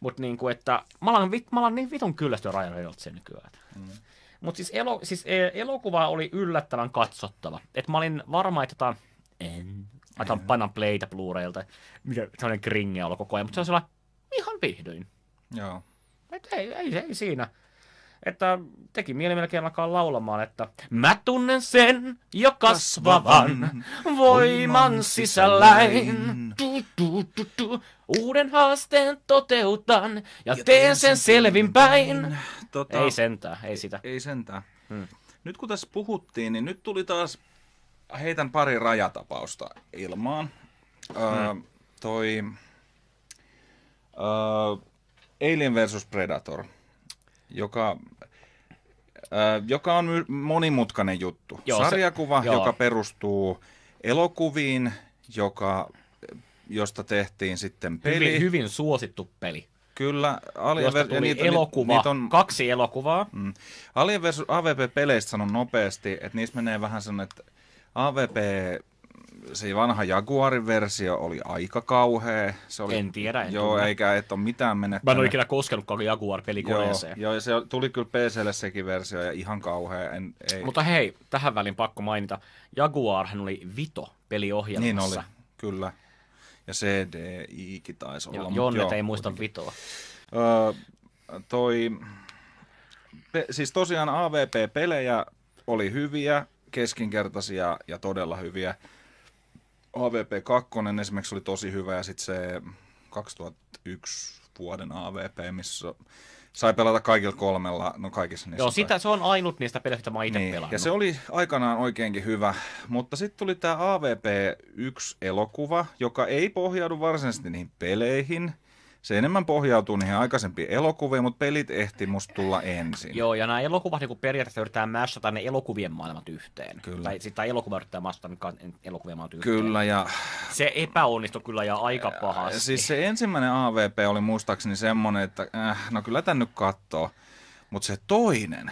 Mutta niin kuin, että mä olen, vit, mä olen niin vitun kyllästyä Ryan Reynoldsia nykyään. Mm. Mutta siis, elo, siis e, elokuva oli yllättävän katsottava. että mä olin varma, että tämän, en. Laitan mm. painan playta Blu-raylta. Sellainen kringe koko ajan, mutta se on sellainen ihan vihdoin. Joo. Et ei, ei, ei siinä että teki mieli melkein alkaa laulamaan, että Mä tunnen sen jo kasvavan voiman sisälläin. Tu, tu, tu, tu. Uuden haasteen toteutan ja teen sen selvinpäin. Tota, ei sentään, ei sitä. Ei sentään. Hmm. Nyt kun tässä puhuttiin, niin nyt tuli taas, heitän pari rajatapausta ilmaan. Öö, hmm. Öö, toi öö, Alien versus Predator joka äh, joka on my- monimutkainen juttu. Joo, Sarjakuva, se, joo. joka perustuu elokuviin, joka, josta tehtiin sitten peli. Hyvin, hyvin suosittu peli. Kyllä. Alien josta niitä, elokuva, niitä on, kaksi elokuvaa. Mm. Alien versus AVP-peleistä sanon nopeasti, että niissä menee vähän sellainen, että AVP se vanha Jaguarin versio oli aika kauhea. Se oli, en tiedä. En joo, tunne. eikä et ole mitään menettänyt. Mä en ole ikinä koskenutkaan Jaguar-pelikoneeseen. Joo, joo, se tuli kyllä PClle sekin versio ja ihan kauhea. En, ei. Mutta hei, tähän väliin pakko mainita. Jaguarhan oli Vito peliohjelmassa. Niin oli, kyllä. Ja CDI-kin taisi olla. Joo, Jonnet joo, ei muista kuitenkin. Vitoa. Öö, toi, pe, siis tosiaan AVP-pelejä oli hyviä, keskinkertaisia ja todella hyviä. AVP 2 esimerkiksi oli tosi hyvä ja sitten se 2001 vuoden AVP, missä sai pelata kaikilla kolmella, no kaikissa niissä. Joo, sitä, se on ainut niistä peleistä, mitä mä itse niin. Ja se oli aikanaan oikeinkin hyvä, mutta sitten tuli tämä AVP 1 elokuva, joka ei pohjaudu varsinaisesti niihin peleihin, se enemmän pohjautuu niihin aikaisempiin elokuviin, mutta pelit ehti musta tulla ensin. Joo, ja nämä elokuvat niin periaatteessa yritetään mässätä ne elokuvien maailmat yhteen. Kyllä. Tai sitten elokuva yrittää mässätä elokuvien maailmat yhteen. Kyllä, ja... Se epäonnistui kyllä ja aika pahasti. Siis se ensimmäinen AVP oli muistaakseni semmoinen, että äh, no kyllä tän nyt kattoo. Mutta se toinen,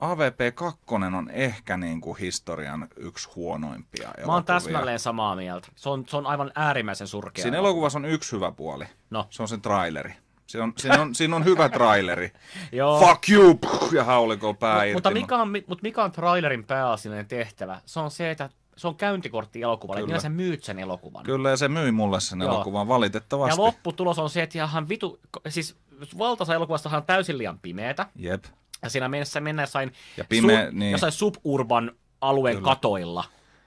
AVP2 on ehkä niin kuin historian yksi huonoimpia elokuvia. Mä oon täsmälleen samaa mieltä. Se on, se on aivan äärimmäisen surkea. Siinä elokuva. elokuvassa on yksi hyvä puoli. No. Se on sen traileri. Siinä on, siinä on, siinä on hyvä traileri. (laughs) Joo. Fuck you! Puh, ja hauliko pää no, Mutta mikä, on, mutta mikä on trailerin pääasiallinen tehtävä? Se on se, että se on käyntikortti elokuvalle, millä niin sä myyt sen elokuvan. Kyllä, ja se myi mulle sen Joo. elokuvan valitettavasti. Ja lopputulos on se, että ihan vitu, siis valtaosa elokuvasta on täysin liian pimeätä. Jep. Ja siinä mennessä mennään jossain, ja pime, su- niin. jossain suburban alueen Kyllä. katoilla.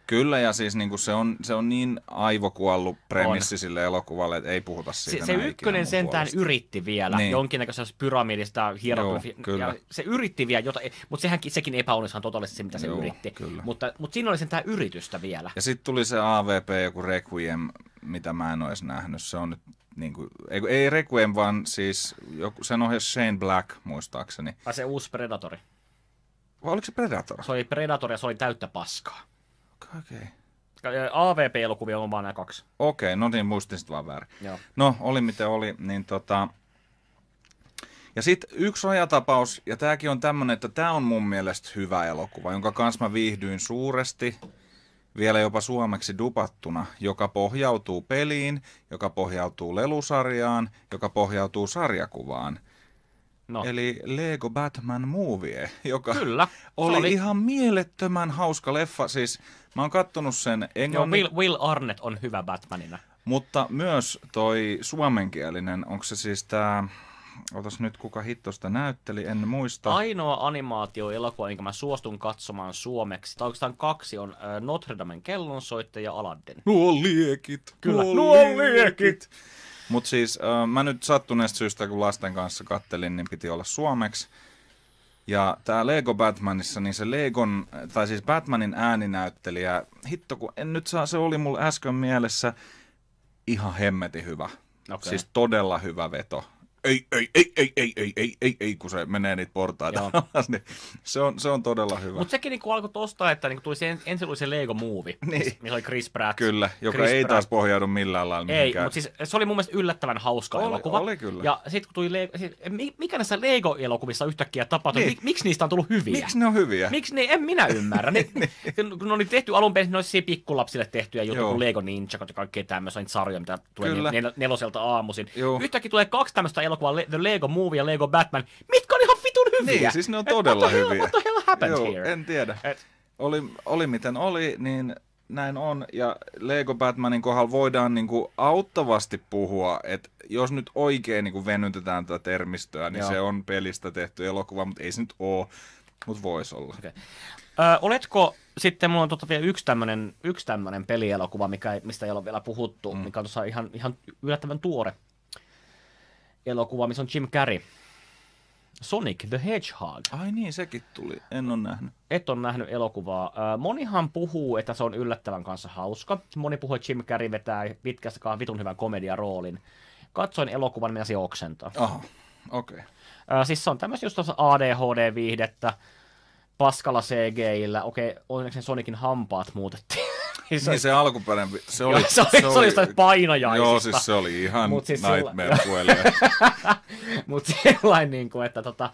Kyllä, ja siis niin kuin se, on, se on niin aivokuollut premissi on. sille elokuvalle, että ei puhuta siitä. Se, se ykkönen sentään puolesta. yritti vielä niin. jonkinnäköisestä pyramidista hieroglyfiä. Se yritti vielä jotain, mutta sehän, sekin epäonnishan totaalisesti se, mitä se Joo, yritti. Kyllä. Mutta, mutta siinä oli sentään yritystä vielä. Ja sitten tuli se AVP, joku Requiem, mitä mä en ole edes nähnyt. Se on nyt niin kuin, ei, ei Requiem, vaan siis joku, sen ohje Shane Black, muistaakseni. Vai se uusi Predatori? Vai oliko se Predator? Se oli Predator ja se oli täyttä paskaa. Okei. okay. AVP-elokuvia on vaan nämä kaksi. Okei, okay, no niin, muistin sitten vaan väärin. Joo. No, oli miten oli, niin tota... Ja sitten yksi rajatapaus, ja tämäkin on tämmöinen, että tämä on mun mielestä hyvä elokuva, jonka kanssa mä viihdyin suuresti vielä jopa suomeksi dupattuna, joka pohjautuu peliin, joka pohjautuu lelusarjaan, joka pohjautuu sarjakuvaan. No. Eli Lego Batman Movie, joka Kyllä, oli, oli ihan mielettömän hauska leffa. Siis mä oon kattonut sen englannin... Joo, Will, Will Arnett on hyvä Batmanina. Mutta myös toi suomenkielinen, onko se siis tää otas nyt kuka hittosta näytteli, en muista. Ainoa animaatioelokuva, jonka mä suostun katsomaan suomeksi, tai oikeastaan kaksi, on äh, Notre Damen kellonsoittaja Aladdin. Nuo liekit! Kyllä, nuo, nuo liekit! liekit. Mutta siis äh, mä nyt sattuneesta syystä, kun lasten kanssa kattelin, niin piti olla suomeksi. Ja tää Lego Batmanissa, niin se Legon, tai siis Batmanin ääninäyttelijä, hitto kun en nyt saa, se oli mulle äsken mielessä ihan hemmeti hyvä. Okay. Siis todella hyvä veto ei, ei, ei, ei, ei, ei, ei, ei, ei, kun se menee niitä portaita niin se on, se on todella hyvä. Mutta sekin niinku alkoi tuosta, että niinku tuli se, ensin oli se Lego Movie, niin. missä oli Chris Pratt. Kyllä, joka Chris ei Pratt. taas pohjaudu millään lailla Ei, mutta siis se oli mun mielestä yllättävän hauska oli, elokuva. Oli kyllä. Ja sitten kun tuli Lego, siis, mikä näissä Lego-elokuvissa yhtäkkiä tapahtui, niin. miksi niistä on tullut hyviä? Miksi ne on hyviä? Miksi ne, en minä ymmärrä. ne, (laughs) niin. niin. Kun ne oli tehty alun perin, ne olisi pikkulapsille tehtyjä juttuja, kuin Lego Ninja, ja kaikkea tämmöisiä sarjoja, mitä tulee nel- neloselta aamuisin. Joo. Yhtäkkiä tulee kaksi tämmöistä elokuva The Lego Movie ja Lego Batman, mitkä on ihan vitun niin, hyviä. Niin, siis ne on todella et, hyviä. Hell, what the hell happened Joo, here? en tiedä. Et, oli, oli miten oli, niin näin on. Ja Lego Batmanin kohdalla voidaan niin kuin auttavasti puhua, että jos nyt oikein niin kuin venytetään tätä termistöä, niin Joo. se on pelistä tehty elokuva, mutta ei se nyt ole, mutta voisi olla. Okay. Ö, oletko, sitten mulla on totta vielä yksi tämmöinen yksi pelielokuva, mikä, mistä ei ole vielä puhuttu, mm. mikä on tuossa ihan, ihan yllättävän tuore elokuva, missä on Jim Carrey. Sonic the Hedgehog. Ai niin, sekin tuli. En ole nähnyt. Et on nähnyt elokuvaa. Monihan puhuu, että se on yllättävän kanssa hauska. Moni puhuu, että Jim Carrey vetää pitkästäkaan vitun hyvän komediaroolin. Katsoin elokuvan, minä oksentaa. Aha, okei. Okay. Siis se on tämmöistä just ADHD-viihdettä paskalla CGillä. Okei, onneksi Sonicin hampaat muutettiin niin se, niin se alkuperäinen, se oli... Joo, se oli, se oli, se oli painajaisista. Joo, siis se oli ihan Mut siis nightmare sillä... (laughs) Mutta sellainen, niin kuin, että tota,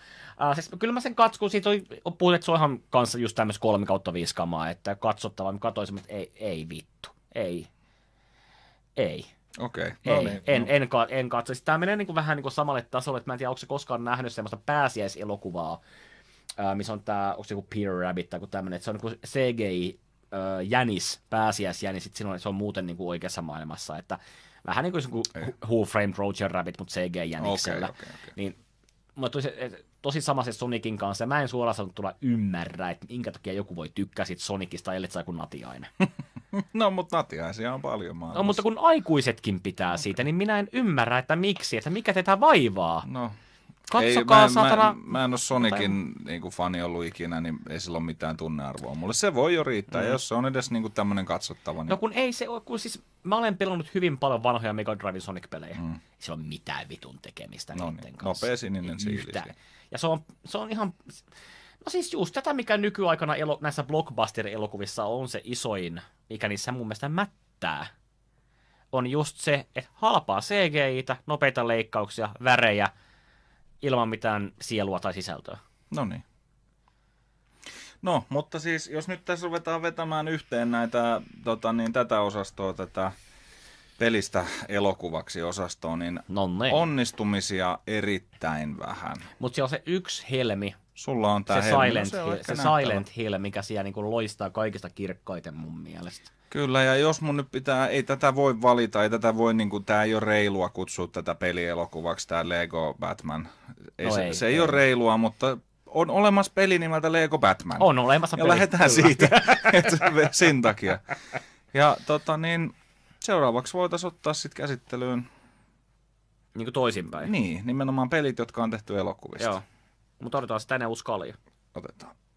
äh, siis kyllä mä sen katsoin, siitä oli puhuttu, se on ihan kanssa just tämmöistä 3 kautta 5 kamaa, että katsottavaa, mä katsoin että ei, ei vittu, ei, ei. Okei. Okay. No ei, no niin, en, no. en, en, en katso. Siis tämä menee niin kuin vähän niin kuin samalle tasolle, että mä en tiedä, onko se koskaan nähnyt semmoista pääsiäiselokuvaa, missä on tämä, onko se joku Peter Rabbit tai joku tämmöinen, että se on niin CGI öö, jänis, pääsiäisjänisit, silloin se on muuten niin kuin oikeassa maailmassa, että vähän niin kuin, niin kuin Who Framed Roger Rabbit, mutta CG-jäniksellä. Okay, okay, okay. Niin, mutta tosi e, sama se Sonicin kanssa, mä en suoraan sanottuna ymmärrä, että minkä takia joku voi tykkää siitä Sonicista, ellei saa kuin natiainen. (laughs) no, mutta natiaisia on paljon maailmassa. No, mutta kun aikuisetkin pitää okay. siitä, niin minä en ymmärrä, että miksi, että mikä tätä vaivaa. No, Katsokaa, ei, mä, en, mä, mä en ole Sonicin niin kuin fani ollut ikinä, niin ei sillä ole mitään tunnearvoa. Mulle se voi jo riittää, mm. jos se on edes niin kuin tämmöinen katsottava. Niin... No kun ei se ole, kun siis mä olen pelannut hyvin paljon vanhoja Mega Drive Sonic-pelejä. Mm. Se on mitään vitun tekemistä no niiden niin. kanssa. Nopea sininen siilisi. Ja se on, se on ihan... No siis just tätä, mikä nykyaikana elo, näissä blockbuster-elokuvissa on se isoin, mikä niissä mun mielestä mättää, on just se, että halpaa CGI-tä, nopeita leikkauksia, värejä – ilman mitään sielua tai sisältöä. No niin. No, mutta siis jos nyt tässä ruvetaan vetämään yhteen näitä, tota, niin tätä osastoa, tätä pelistä elokuvaksi osastoon, niin Nonne. Niin. onnistumisia erittäin vähän. Mutta se on se yksi helmi. Sulla on tää se helmi. Silent, no, se, on se Silent Hill, mikä siellä niinku loistaa kaikista kirkkaiten mun mielestä. Kyllä, ja jos mun nyt pitää, ei tätä voi valita, ei tätä voi, niin kuin, tämä ei ole reilua kutsua tätä pelielokuvaksi, tämä Lego Batman. Ei, no se, ei, se ei, ei ole reilua, mutta on olemassa peli nimeltä Lego Batman. On olemassa ja peli. Ja lähdetään kyllä. siitä, (laughs) sen takia. Ja tota niin, seuraavaksi voitaisiin ottaa sitten käsittelyyn... Niin kuin toisinpäin. Niin, nimenomaan pelit, jotka on tehty elokuvista. Joo, mutta odotetaan sitä ennen uusi Otetaan.